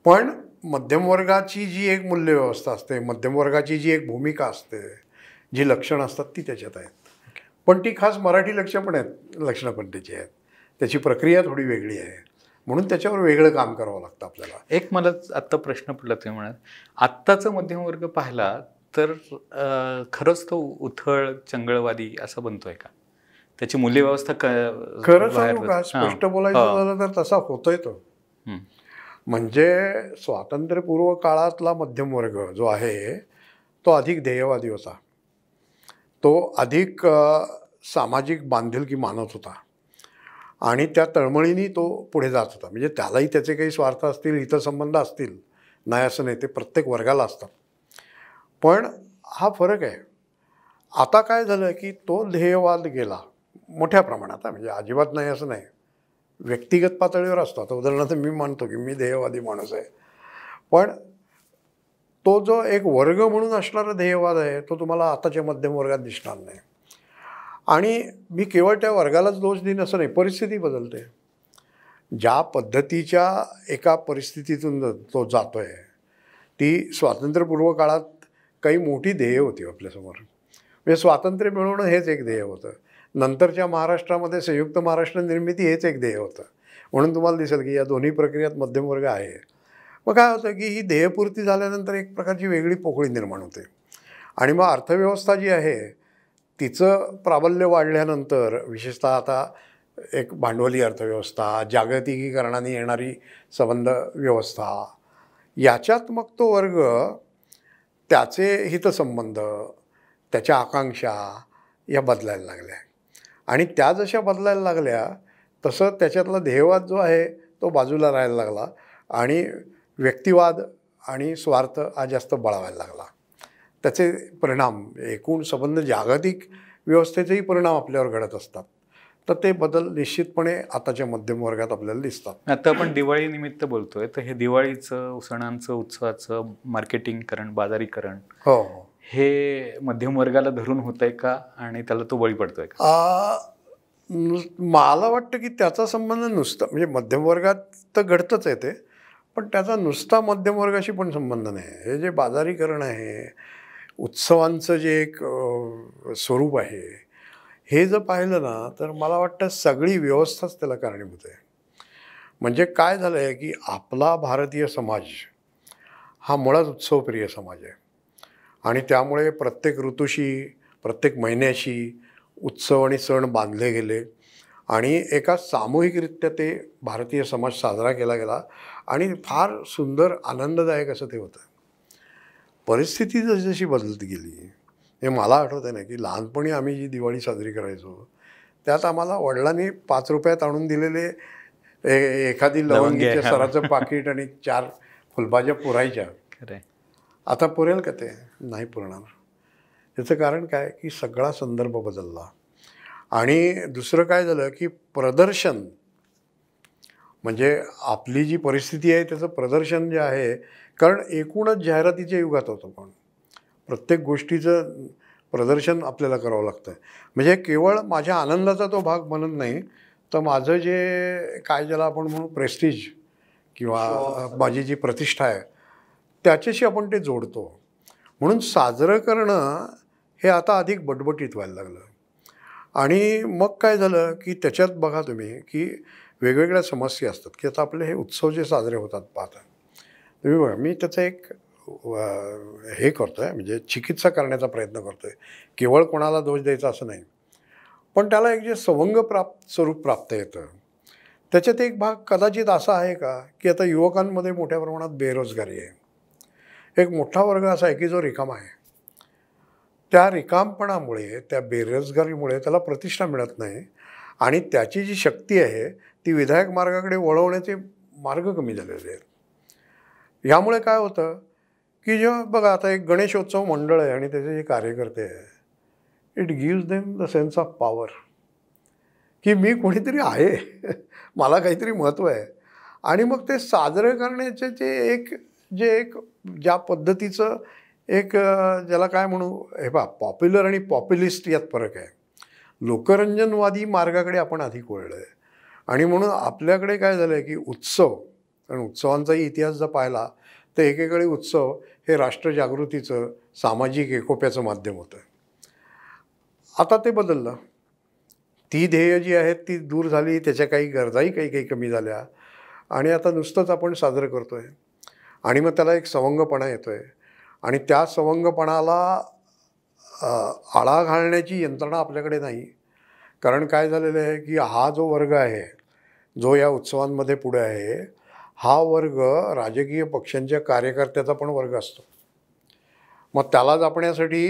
पण मध्यम वर्गाची जी एक मूल्यव्यवस्था असते मध्यम वर्गाची जी एक भूमिका असते जी लक्षणं असतात ती त्याच्यात आहेत पण ती खास मराठी लक्ष पण आहेत लक्षणं पण त्याची आहेत त्याची प्रक्रिया थोडी वेगळी आहे म्हणून त्याच्यावर वेगळं काम करावं लागतं आपल्याला एक मला आत्ता प्रश्न पडला तुम्ही म्हणाल मध्यम मध्यमवर्ग पाहिला तर खरंच तो उथळ चंगळवादी असं बनतोय का त्याची मूल्यव्यवस्था खरं स्पष्ट बोलायचं झालं तर तसा होतोय तो म्हणजे स्वातंत्र्यपूर्व काळातला मध्यम वर्ग जो आहे तो अधिक ध्येयवादी होता तो अधिक सामाजिक बांधिलकी मानत होता आणि त्या तळमळीने तो पुढे जात होता म्हणजे त्यालाही त्याचे काही स्वार्थ असतील हितसंबंध असतील नाही असं नाही ते प्रत्येक वर्गाला असतात पण हा फरक आहे आता काय झालं की तो ध्येयवाद गेला मोठ्या प्रमाणात म्हणजे अजिबात नाही असं नाही व्यक्तिगत पातळीवर असतो आता उदाहरणार्थ मी मानतो की मी ध्येयवादी माणूस आहे पण तो जो एक वर्ग म्हणून असणारा ध्येयवाद आहे तो तुम्हाला आताच्या मध्यम वर्गात दिसणार नाही आणि मी केवळ त्या वर्गालाच दोष देईन असं नाही परिस्थिती बदलते ज्या पद्धतीच्या एका परिस्थितीतून तो जातो आहे ती स्वातंत्र्यपूर्व काळात काही मोठी ध्येय होती आपल्यासमोर म्हणजे स्वातंत्र्य मिळवणं हेच एक ध्येय होतं नंतरच्या महाराष्ट्रामध्ये संयुक्त महाराष्ट्र निर्मिती हेच एक ध्येय होतं म्हणून तुम्हाला दिसेल की या दोन्ही प्रक्रियात मध्यमवर्ग आहे मग काय होतं की ही ध्येयपूर्ती झाल्यानंतर एक प्रकारची वेगळी पोकळी निर्माण होते आणि मग अर्थव्यवस्था जी आहे तिचं प्राबल्य वाढल्यानंतर विशेषतः आता एक भांडवली अर्थव्यवस्था जागतिकीकरणाने येणारी संबंध व्यवस्था याच्यात मग तो वर्ग त्याचे हितसंबंध त्याच्या आकांक्षा या बदलायला लागल्या आणि त्या जशा बदलायला लागल्या तसं त्याच्यातला ध्येयवाद जो आहे तो बाजूला राहायला लागला आणि व्यक्तिवाद आणि स्वार्थ हा जास्त बळावायला लागला त्याचे परिणाम एकूण संबंध जागतिक व्यवस्थेचेही परिणाम आपल्यावर घडत असतात तर ते बदल निश्चितपणे आताच्या मध्यम वर्गात आपल्याला दिसतात आता आपण दिवाळी निमित्त बोलतोय तर हे दिवाळीचं सणांचं उत्सवाचं मार्केटिंग बाजारीकरण हो, हो हे मध्यम वर्गाला धरून होत आहे का आणि त्याला तो बळी पडतोय का मला वाटतं की त्याचा संबंध नुसता म्हणजे मध्यम वर्गात तर घडतंच आहे ते पण त्याचा नुसता मध्यम वर्गाशी पण संबंध नाही हे जे बाजारीकरण आहे उत्सवांचं जे एक स्वरूप आहे हे जर पाहिलं ना तर मला वाटतं सगळी व्यवस्थाच त्याला कारणीभूत आहे म्हणजे काय झालं आहे की आपला भारतीय समाज हा मुळात उत्सवप्रिय समाज आहे आणि त्यामुळे प्रत्येक ऋतूशी प्रत्येक महिन्याशी उत्सव आणि सण बांधले गेले आणि एका सामूहिकरित्या ते भारतीय समाज साजरा केला गेला आणि फार सुंदर आनंददायक असं ते होतं परिस्थिती जशी जशी बदलत गेली हे मला आहे ना की लहानपणी आम्ही जी दिवाळी साजरी करायचो त्यात आम्हाला वडिलांनी पाच रुपयात आणून दिलेले एखादी लवंगीच्या सराचं पाकिट आणि चार फुलभाज्या पुरायच्या आता पुरेल का ते नाही पुरणार त्याचं कारण काय की सगळा संदर्भ बदलला आणि दुसरं काय झालं की प्रदर्शन म्हणजे आपली जी परिस्थिती आहे त्याचं प्रदर्शन जे आहे कारण एकूणच जाहिरातीच्या युगात होतो पण प्रत्येक गोष्टीचं प्रदर्शन आपल्याला करावं लागतं म्हणजे केवळ माझ्या आनंदाचा तो भाग म्हणत नाही तर माझं जे काय ज्याला आपण म्हणू प्रेस्टिज किंवा माझी जी प्रतिष्ठा आहे त्याच्याशी आपण ते जोडतो म्हणून साजरं करणं हे आता अधिक बटबटीत व्हायला लागलं आणि मग काय झालं की त्याच्यात बघा तुम्ही की वेगवेगळ्या समस्या असतात की आता आपले हे उत्सव जे साजरे होतात पाहता तुम्ही बघा मी त्याचं एक हे करतो आहे म्हणजे चिकित्सा करण्याचा प्रयत्न करतो आहे केवळ कोणाला दोष द्यायचा असं नाही पण त्याला एक जे सवंग प्राप्त स्वरूप प्राप्त येतं त्याच्यात एक भाग कदाचित असा आहे का की आता युवकांमध्ये मोठ्या प्रमाणात बेरोजगारी आहे एक मोठा वर्ग असा आहे की जो रिकाम आहे त्या रिकामपणामुळे त्या बेरोजगारीमुळे त्याला प्रतिष्ठा मिळत नाही आणि त्याची जी शक्ती आहे ती विधायक मार्गाकडे वळवण्याचे मार्ग कमी झालेले आहेत यामुळे काय होतं की जेव्हा बघा आता एक गणेशोत्सव मंडळ आहे आणि त्याचे जे कार्यकर्ते आहे it gives them the sense of power की मी कोणीतरी आहे मला काहीतरी महत्त्व आहे आणि मग ते साजरं करण्याचे जे एक जे एक ज्या पद्धतीचं एक ज्याला काय म्हणू हे बा पॉप्युलर आणि पॉप्युलिस्ट यात फरक आहे लोकरंजनवादी मार्गाकडे आपण अधिक वळलं आहे आणि म्हणून आपल्याकडे काय झालं आहे की उत्सव आणि उत्सवांचाही इतिहास जर पाहिला तर एकेकाळी उत्सव हे राष्ट्रजागृतीचं सामाजिक एकोप्याचं माध्यम होतं आता ते बदललं ती ध्येयं जी आहेत ती दूर झाली त्याच्या काही गरजाही काही काही कमी झाल्या आणि आता नुसतंच आपण साजरं करतो आहे आणि मग त्याला एक सवंगपणा येतो आहे आणि त्या सवंगपणाला आळा घालण्याची यंत्रणा आपल्याकडे नाही कारण काय झालेलं आहे की हा जो वर्ग आहे जो या उत्सवांमध्ये पुढे आहे हा वर्ग राजकीय पक्षांच्या कार्यकर्त्याचा पण वर्ग असतो मग त्याला जपण्यासाठी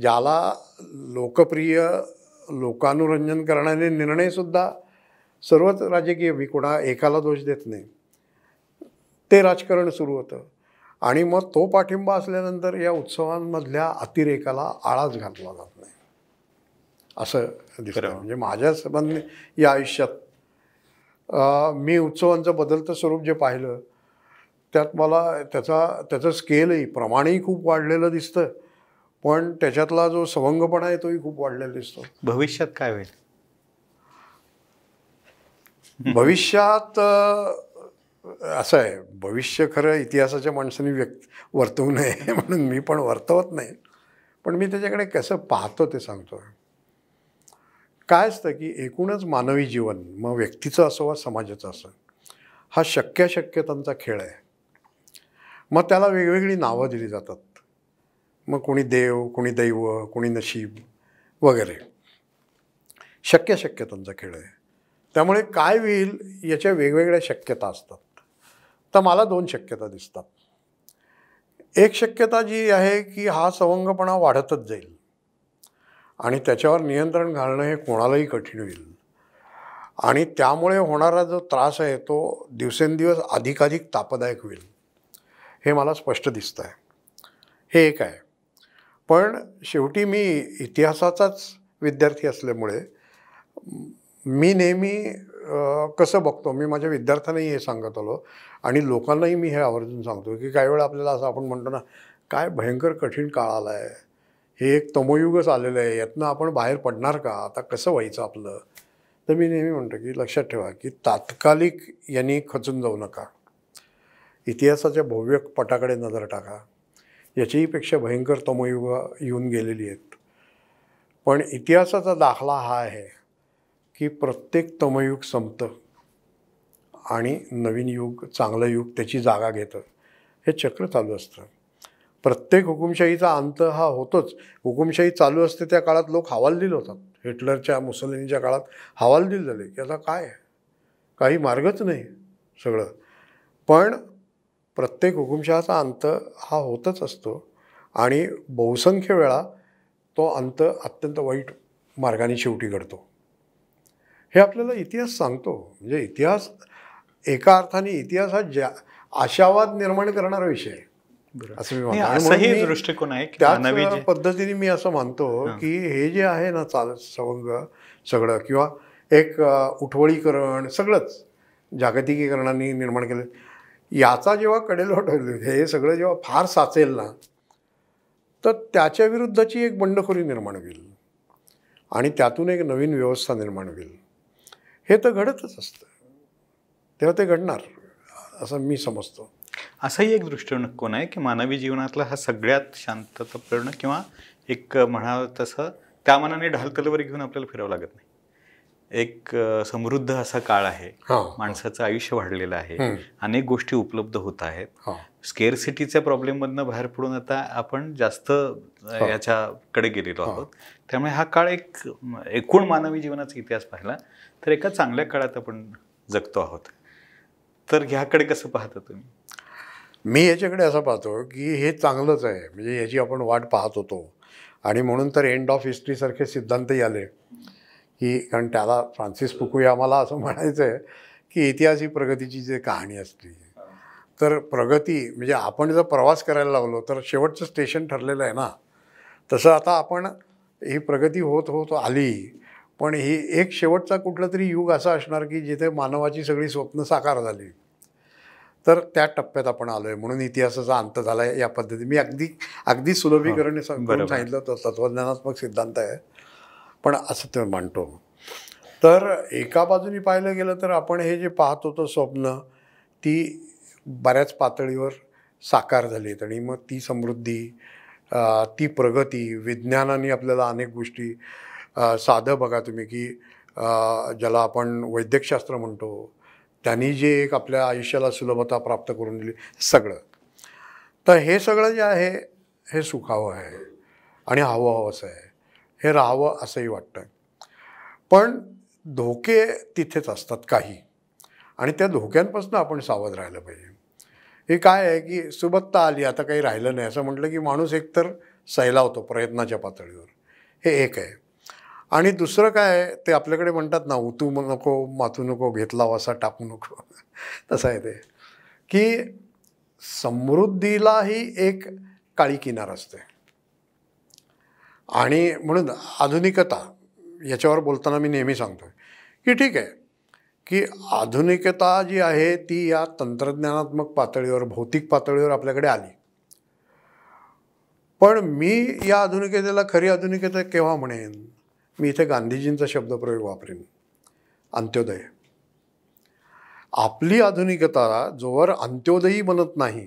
ज्याला लोकप्रिय लोकानुरंजन करणारे निर्णयसुद्धा सर्वच राजकीय मी एकाला दोष देत नाही ते राजकारण सुरू होतं आणि मग तो पाठिंबा असल्यानंतर या उत्सवांमधल्या अतिरेकाला आळाच घातला जात नाही असं दिसतं म्हणजे माझ्या संबंधी या आयुष्यात मी उत्सवांचं बदलतं स्वरूप जे पाहिलं त्यात मला त्याचा त्याचं स्केलही प्रमाणही खूप वाढलेलं दिसतं पण त्याच्यातला जो सवंगपणा आहे तोही खूप वाढलेला दिसतो भविष्यात काय होईल भविष्यात असं आहे भविष्य खरं इतिहासाच्या माणसांनी व्यक्त वर्तवू नये म्हणून मी पण वर्तवत नाही पण मी त्याच्याकडे कसं पाहतो ते सांगतो काय असतं की एकूणच मानवी जीवन मग व्यक्तीचं असो वा समाजाचं असं हा शक्य शक्यतांचा खेळ आहे मग त्याला वेगवेगळी नावं दिली जातात मग कोणी देव कोणी दैव कोणी नशीब वगैरे शक्य शक्यतांचा खेळ आहे त्यामुळे काय होईल याच्या वेगवेगळ्या शक्यता असतात तर मला दोन शक्यता दिसतात एक शक्यता जी आहे की हा सवंगपणा वाढतच जाईल आणि त्याच्यावर नियंत्रण घालणं हे कोणालाही कठीण होईल आणि त्यामुळे होणारा जो त्रास आहे तो दिवसेंदिवस अधिकाधिक तापदायक होईल हे मला स्पष्ट दिसतं आहे हे एक आहे पण शेवटी मी इतिहासाचाच विद्यार्थी असल्यामुळे मी नेहमी कसं बघतो मी माझ्या विद्यार्थ्यांनाही हे सांगत आलो आणि लोकांनाही मी हे आवर्जून सांगतो की काही वेळा आपल्याला असं आपण म्हणतो ना काय भयंकर कठीण काळ आला आहे हे एक तमयुगच आलेलं आहे यातनं आपण बाहेर पडणार का आता कसं व्हायचं आपलं तर मी नेहमी म्हणतो की लक्षात ठेवा की तात्कालिक यांनी खचून जाऊ नका इतिहासाच्या भव्य पटाकडे नजर टाका याचीहीपेक्षा भयंकर तमयुग येऊन गेलेली आहेत पण इतिहासाचा दाखला हा आहे की प्रत्येक तमयुग संपतं आणि नवीन युग चांगलं युग त्याची जागा घेतं हे चक्र चालू असतं प्रत्येक हुकुमशाहीचा अंत हा होतोच हुकुमशाही चालू असते त्या काळात लोक हवालदिल होतात हिटलरच्या मुसलिनीच्या काळात हवालदिल झाले की आता काय काही मार्गच नाही सगळं पण प्रत्येक हुकुमशाहाचा अंत हा होतच असतो आणि बहुसंख्य वेळा तो अंत अत्यंत वाईट मार्गाने शेवटी घडतो हे आपल्याला इतिहास सांगतो म्हणजे इतिहास एका अर्थाने इतिहास हा ज्या आशावाद निर्माण करणारा विषय आहे असं असंही दृष्टिकोन आहे त्याच पद्धतीने मी असं मानतो की हे जे आहे ना चाल सवंग सगळं किंवा एक उठवळीकरण सगळंच जागतिकीकरणाने निर्माण केलं याचा जेव्हा कडेलोट हे सगळं जेव्हा फार साचेल ना तर त्याच्या विरुद्धची एक बंडखोरी निर्माण होईल आणि त्यातून एक नवीन व्यवस्था निर्माण होईल हे तर घडतच असतं तेव्हा ते घडणार असं मी समजतो असाही एक दृष्टिकोन आहे की मानवी जीवनातला हा सगळ्यात शांततापूर्ण किंवा एक म्हणावं तसं त्या मनाने ढालतलवर घेऊन आपल्याला फिरावं लागत नाही एक समृद्ध असा काळ आहे हो, हो. माणसाचं आयुष्य वाढलेलं आहे अनेक गोष्टी उपलब्ध होत आहेत हो. स्केअर सिटीच्या प्रॉब्लेममधनं बाहेर पडून आता आपण जास्त याच्याकडे गेलेलो आहोत त्यामुळे हा काळ एक एकूण मानवी जीवनाचा इतिहास पाहिला तर एका चांगल्या काळात आपण जगतो आहोत तर ह्याकडे कसं पाहता तुम्ही मी याच्याकडे असं पाहतो की हे चांगलंच आहे म्हणजे याची आपण वाट पाहत होतो आणि म्हणून तर एंड ऑफ हिस्ट्रीसारखे सिद्धांतही आले की कारण त्याला फ्रान्सिस मला असं म्हणायचं आहे की इतिहास ही प्रगतीची जे कहाणी असली तर प्रगती म्हणजे आपण जर प्रवास करायला लागलो तर शेवटचं स्टेशन ठरलेलं आहे ना तसं आता आपण ही प्रगती होत होत आली पण ही एक शेवटचा कुठला तरी युग असा असणार की जिथे मानवाची सगळी स्वप्न साकार झाली तर त्या टप्प्यात आपण आलो आहे म्हणून इतिहासाचा अंत झाला आहे या पद्धती मी अगदी अगदी सुलभीकरण सांगितलं तर तत्वज्ञानात्मक सिद्धांत आहे पण असं ते मांडतो तर एका बाजूने पाहिलं गेलं तर आपण हे जे पाहत होतं स्वप्न ती बऱ्याच पातळीवर साकार झालीत आणि मग ती समृद्धी ती प्रगती विज्ञानाने आपल्याला अनेक गोष्टी साधं बघा तुम्ही की ज्याला आपण वैद्यकशास्त्र म्हणतो त्यांनी जे एक आपल्या आयुष्याला सुलभता प्राप्त करून दिली सगळं तर हे सगळं जे आहे हे सुखावं आहे आणि हवं असं आहे हे राहावं असंही वाटतं पण धोके तिथेच असतात काही आणि त्या धोक्यांपासून आपण सावध राहिलं पाहिजे हे काय आहे की सुबत्ता आली आता काही राहिलं नाही असं म्हटलं की माणूस एकतर सैलावतो प्रयत्नाच्या पातळीवर हे एक आहे आणि दुसरं काय ते आपल्याकडे म्हणतात ना उतू नको मातू नको घेतला वासा टाकू नको तसं आहे ते की समृद्धीलाही एक काळी किनार असते आणि म्हणून आधुनिकता याच्यावर बोलताना मी नेहमी सांगतो की ठीक आहे की आधुनिकता जी आहे ती या तंत्रज्ञानात्मक पातळीवर भौतिक पातळीवर आपल्याकडे आली पण मी या आधुनिकतेला खरी आधुनिकता केव्हा म्हणेन मी इथे गांधीजींचा शब्दप्रयोग वापरेन अंत्योदय आपली आधुनिकता जोवर अंत्योदयी बनत नाही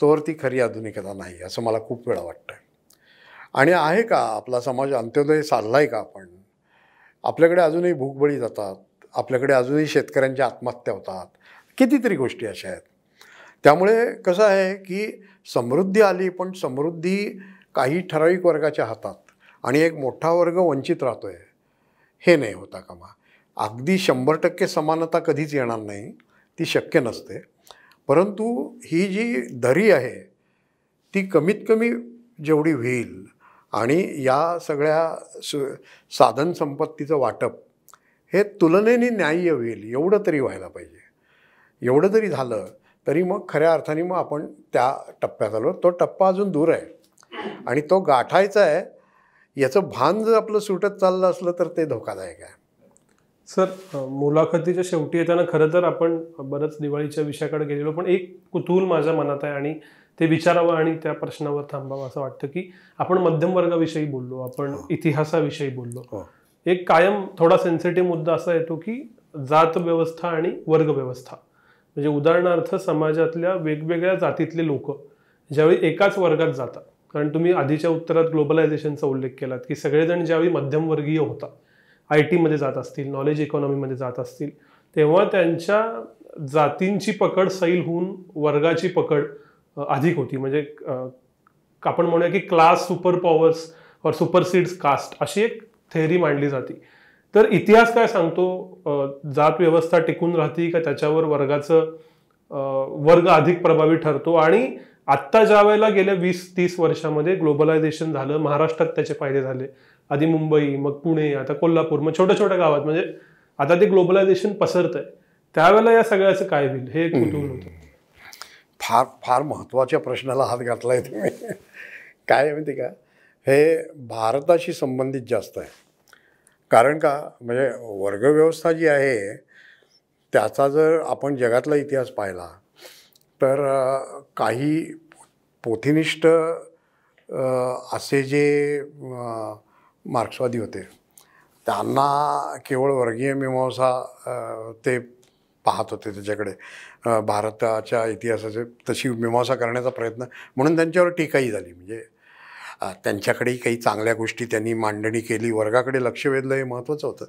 तोवर ती खरी आधुनिकता नाही असं मला खूप वेळा वाटतं आणि आहे का आपला समाज अंत्योदय चालला आहे का आपण आपल्याकडे अजूनही भूकबळी जातात आपल्याकडे अजूनही शेतकऱ्यांच्या आत्महत्या होतात कितीतरी गोष्टी अशा आहेत त्यामुळे कसं आहे की समृद्धी आली पण समृद्धी काही ठराविक वर्गाच्या हातात आणि एक मोठा वर्ग वंचित राहतो आहे हे नाही होता कामा अगदी शंभर टक्के समानता कधीच येणार नाही ती शक्य नसते परंतु ही जी दरी आहे ती कमीत कमी जेवढी होईल आणि या सगळ्या सु साधनसंपत्तीचं वाटप हे तुलनेने न्याय्य होईल एवढं तरी व्हायला पाहिजे एवढं तरी झालं तरी मग खऱ्या अर्थाने मग आपण त्या टप्प्यात आलो तो टप्पा अजून दूर आहे आणि तो गाठायचा आहे याचं भान जर आपलं सुटत चाललं असलं तर ते धोकादायक आहे सर मुलाखतीच्या शेवटी येताना खरं तर आपण बरंच दिवाळीच्या विषयाकडे गेलेलो पण एक कुतूहल माझ्या मनात आहे आणि ते विचारावं आणि त्या प्रश्नावर थांबावं असं वाटतं की आपण मध्यम वर्गाविषयी बोललो आपण हो. इतिहासाविषयी बोललो हो. एक कायम थोडा सेन्सिटिव्ह मुद्दा असा येतो की जात व्यवस्था आणि वर्ग व्यवस्था म्हणजे उदाहरणार्थ समाजातल्या वेगवेगळ्या जातीतले लोक ज्यावेळी एकाच वर्गात जातात कारण तुम्ही आधीच्या उत्तरात ग्लोबलायझेशनचा उल्लेख केलात की सगळेजण ज्यावेळी मध्यमवर्गीय होता आय टीमध्ये जात असतील नॉलेज इकॉनॉमीमध्ये जात असतील तेव्हा त्यांच्या जातींची पकड सैल होऊन वर्गाची पकड अधिक होती म्हणजे आपण म्हणूया की class super powers or super seeds caste अशी एक थेअरी मांडली जाते तर इतिहास काय सांगतो जात व्यवस्था टिकून राहते का त्याच्यावर वर्गाचं वर्ग अधिक प्रभावी ठरतो आणि आत्ता ज्या वेळेला गेल्या वीस तीस वर्षामध्ये ग्लोबलायझेशन झालं महाराष्ट्रात त्याचे फायदे झाले आधी मुंबई मग पुणे आता कोल्हापूर मग छोट्या छोट्या गावात म्हणजे आता ते ग्लोबलायझेशन पसरत आहे त्यावेळेला या सगळ्याचं काय होईल हे एक होतं फार फार महत्त्वाच्या प्रश्नाला हात घातला तुम्ही काय माहिती का हे भारताशी संबंधित जास्त आहे कारण का म्हणजे वर्गव्यवस्था जी आहे त्याचा जर आपण जगातला इतिहास पाहिला तर काही पोथीनिष्ठ असे जे मार्क्सवादी होते त्यांना केवळ वर्गीय मीमांसा ते पाहत होते त्याच्याकडे भारताच्या इतिहासाचे तशी मीमांसा करण्याचा प्रयत्न म्हणून त्यांच्यावर टीकाही झाली म्हणजे त्यांच्याकडेही काही चांगल्या गोष्टी त्यांनी मांडणी केली वर्गाकडे लक्ष वेधलं हे महत्त्वाचं होतं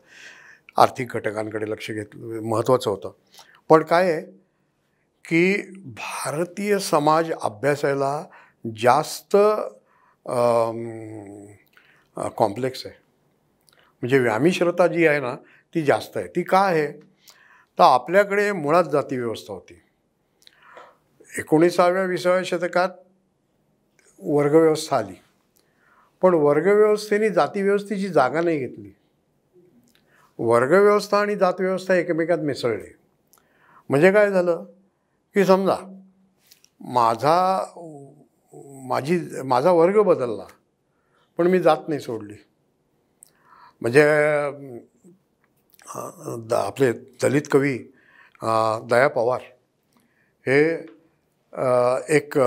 आर्थिक घटकांकडे लक्ष घेतलं महत्त्वाचं होतं पण काय आहे की भारतीय समाज अभ्यासायला जास्त कॉम्प्लेक्स आहे म्हणजे व्यामिश्रता जी आहे ना ती जास्त आहे ती का आहे तर आपल्याकडे मुळात जाती व्यवस्था होती एकोणीसाव्या विसाव्या शतकात वर्गव्यवस्था आली पण वर्गव्यवस्थेने जातीव्यवस्थेची जागा नाही घेतली वर्गव्यवस्था आणि जातव्यवस्था एकमेकात मिसळली म्हणजे काय झालं की समजा माझा माझी माझा वर्ग बदलला पण मी जात नाही सोडली म्हणजे द आपले दलित कवी दया पवार हे एक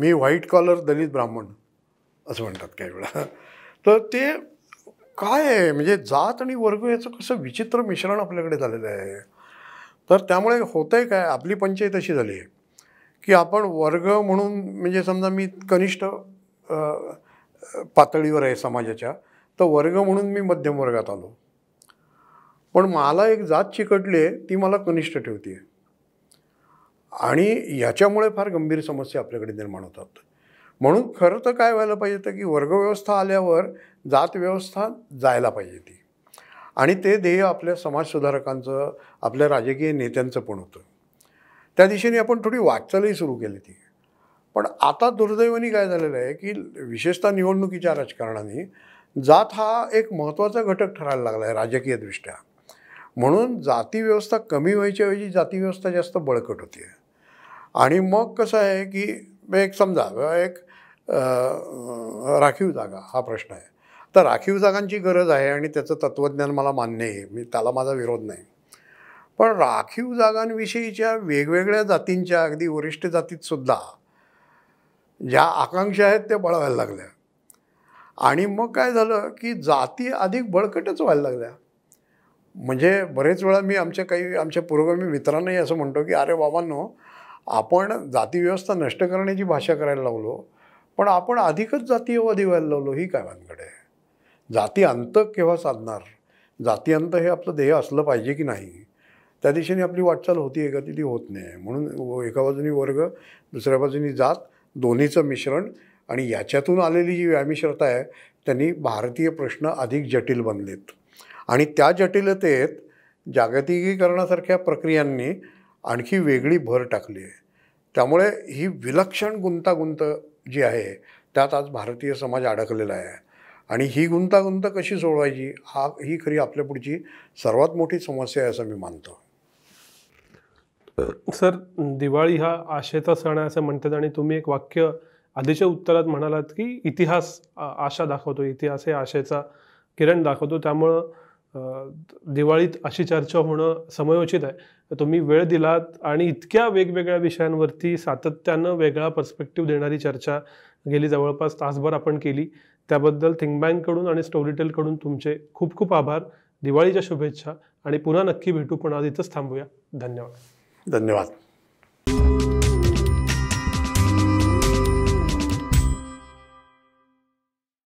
मी व्हाईट कॉलर दलित ब्राह्मण असं म्हणतात काही वेळा तर ते काय आहे म्हणजे जात आणि वर्ग याचं कसं विचित्र मिश्रण आपल्याकडे झालेलं आहे तर त्यामुळे आहे काय आपली पंचायत अशी झाली आहे की आपण वर्ग म्हणून म्हणजे समजा मी कनिष्ठ पातळीवर आहे समाजाच्या तर वर्ग म्हणून मी मध्यम वर्गात आलो पण मला एक जात चिकटली आहे ती मला कनिष्ठ ठेवते आणि याच्यामुळे फार गंभीर समस्या आपल्याकडे निर्माण होतात म्हणून खरं तर काय व्हायला पाहिजे तर की वर्गव्यवस्था आल्यावर जात व्यवस्था जायला पाहिजे ती आणि ते ध्येय आपल्या समाजसुधारकांचं आपल्या राजकीय नेत्यांचं पण होतं त्या दिशेने आपण थोडी वाटचालही सुरू केली ती पण आता दुर्दैवाने काय झालेलं आहे की विशेषतः निवडणुकीच्या राजकारणाने जात हा एक महत्त्वाचा घटक ठरायला लागला आहे राजकीयदृष्ट्या म्हणून जाती व्यवस्था कमी व्हायच्या ऐवजी जाती व्यवस्था जास्त बळकट होते आणि मग कसं आहे की एक समजा एक राखीव जागा हा प्रश्न आहे तर राखीव जागांची गरज आहे आणि त्याचं तत्त्वज्ञान मला मान्य आहे मी त्याला माझा विरोध नाही पण राखीव जागांविषयीच्या वेगवेगळ्या जातींच्या अगदी वरिष्ठ जातीतसुद्धा ज्या आकांक्षा आहेत त्या बळवायला लागल्या आणि मग काय झालं की जाती अधिक बळकटच व्हायला लागल्या म्हणजे बरेच वेळा मी आमच्या काही आमच्या पुरोगामी मित्रांनाही असं म्हणतो की अरे बाबांनो आपण जातीव्यवस्था नष्ट करण्याची भाषा करायला लावलो पण आपण अधिकच जातीयवादी व्हायला लावलो ही काय आहे जाती अंत केव्हा साधणार जाती अंत हे आपलं ध्येय असलं पाहिजे की नाही त्या दिशेने आपली वाटचाल होती एका का ती होत नाही म्हणून एका बाजूनी वर्ग दुसऱ्या बाजूनी जात दोन्हीचं मिश्रण आणि याच्यातून आलेली जी व्यामिश्रता आहे त्यांनी भारतीय प्रश्न अधिक जटिल बनलेत आणि त्या जटिलतेत जागतिकीकरणासारख्या प्रक्रियांनी आणखी वेगळी भर टाकली आहे त्यामुळे ही विलक्षण गुंतागुंत जी आहे त्यात आज भारतीय समाज अडकलेला आहे आणि ही गुंतागुंत कशी सोडवायची हा ही खरी आपल्या पुढची सर्वात मोठी समस्या आहे असं मी मानतो सर दिवाळी हा आशेचा सण आहे असं म्हणतात आणि तुम्ही एक वाक्य आधीच्या उत्तरात म्हणालात की इतिहास आशा दाखवतो इतिहास हे आशेचा किरण दाखवतो त्यामुळं दिवाळीत अशी चर्चा होणं समयोचित आहे तुम्ही वेळ दिलात आणि इतक्या वेगवेगळ्या विषयांवरती सातत्यानं वेगळा पर्स्पेक्टिव्ह देणारी चर्चा गेली जवळपास तासभर आपण केली त्याबद्दल थिंक बँककडून आणि स्टोरीटेलकडून तुमचे खूप खूप आभार दिवाळीच्या शुभेच्छा आणि पुन्हा नक्की भेटू पण आज इथंच थांबूया धन्यवाद धन्यवाद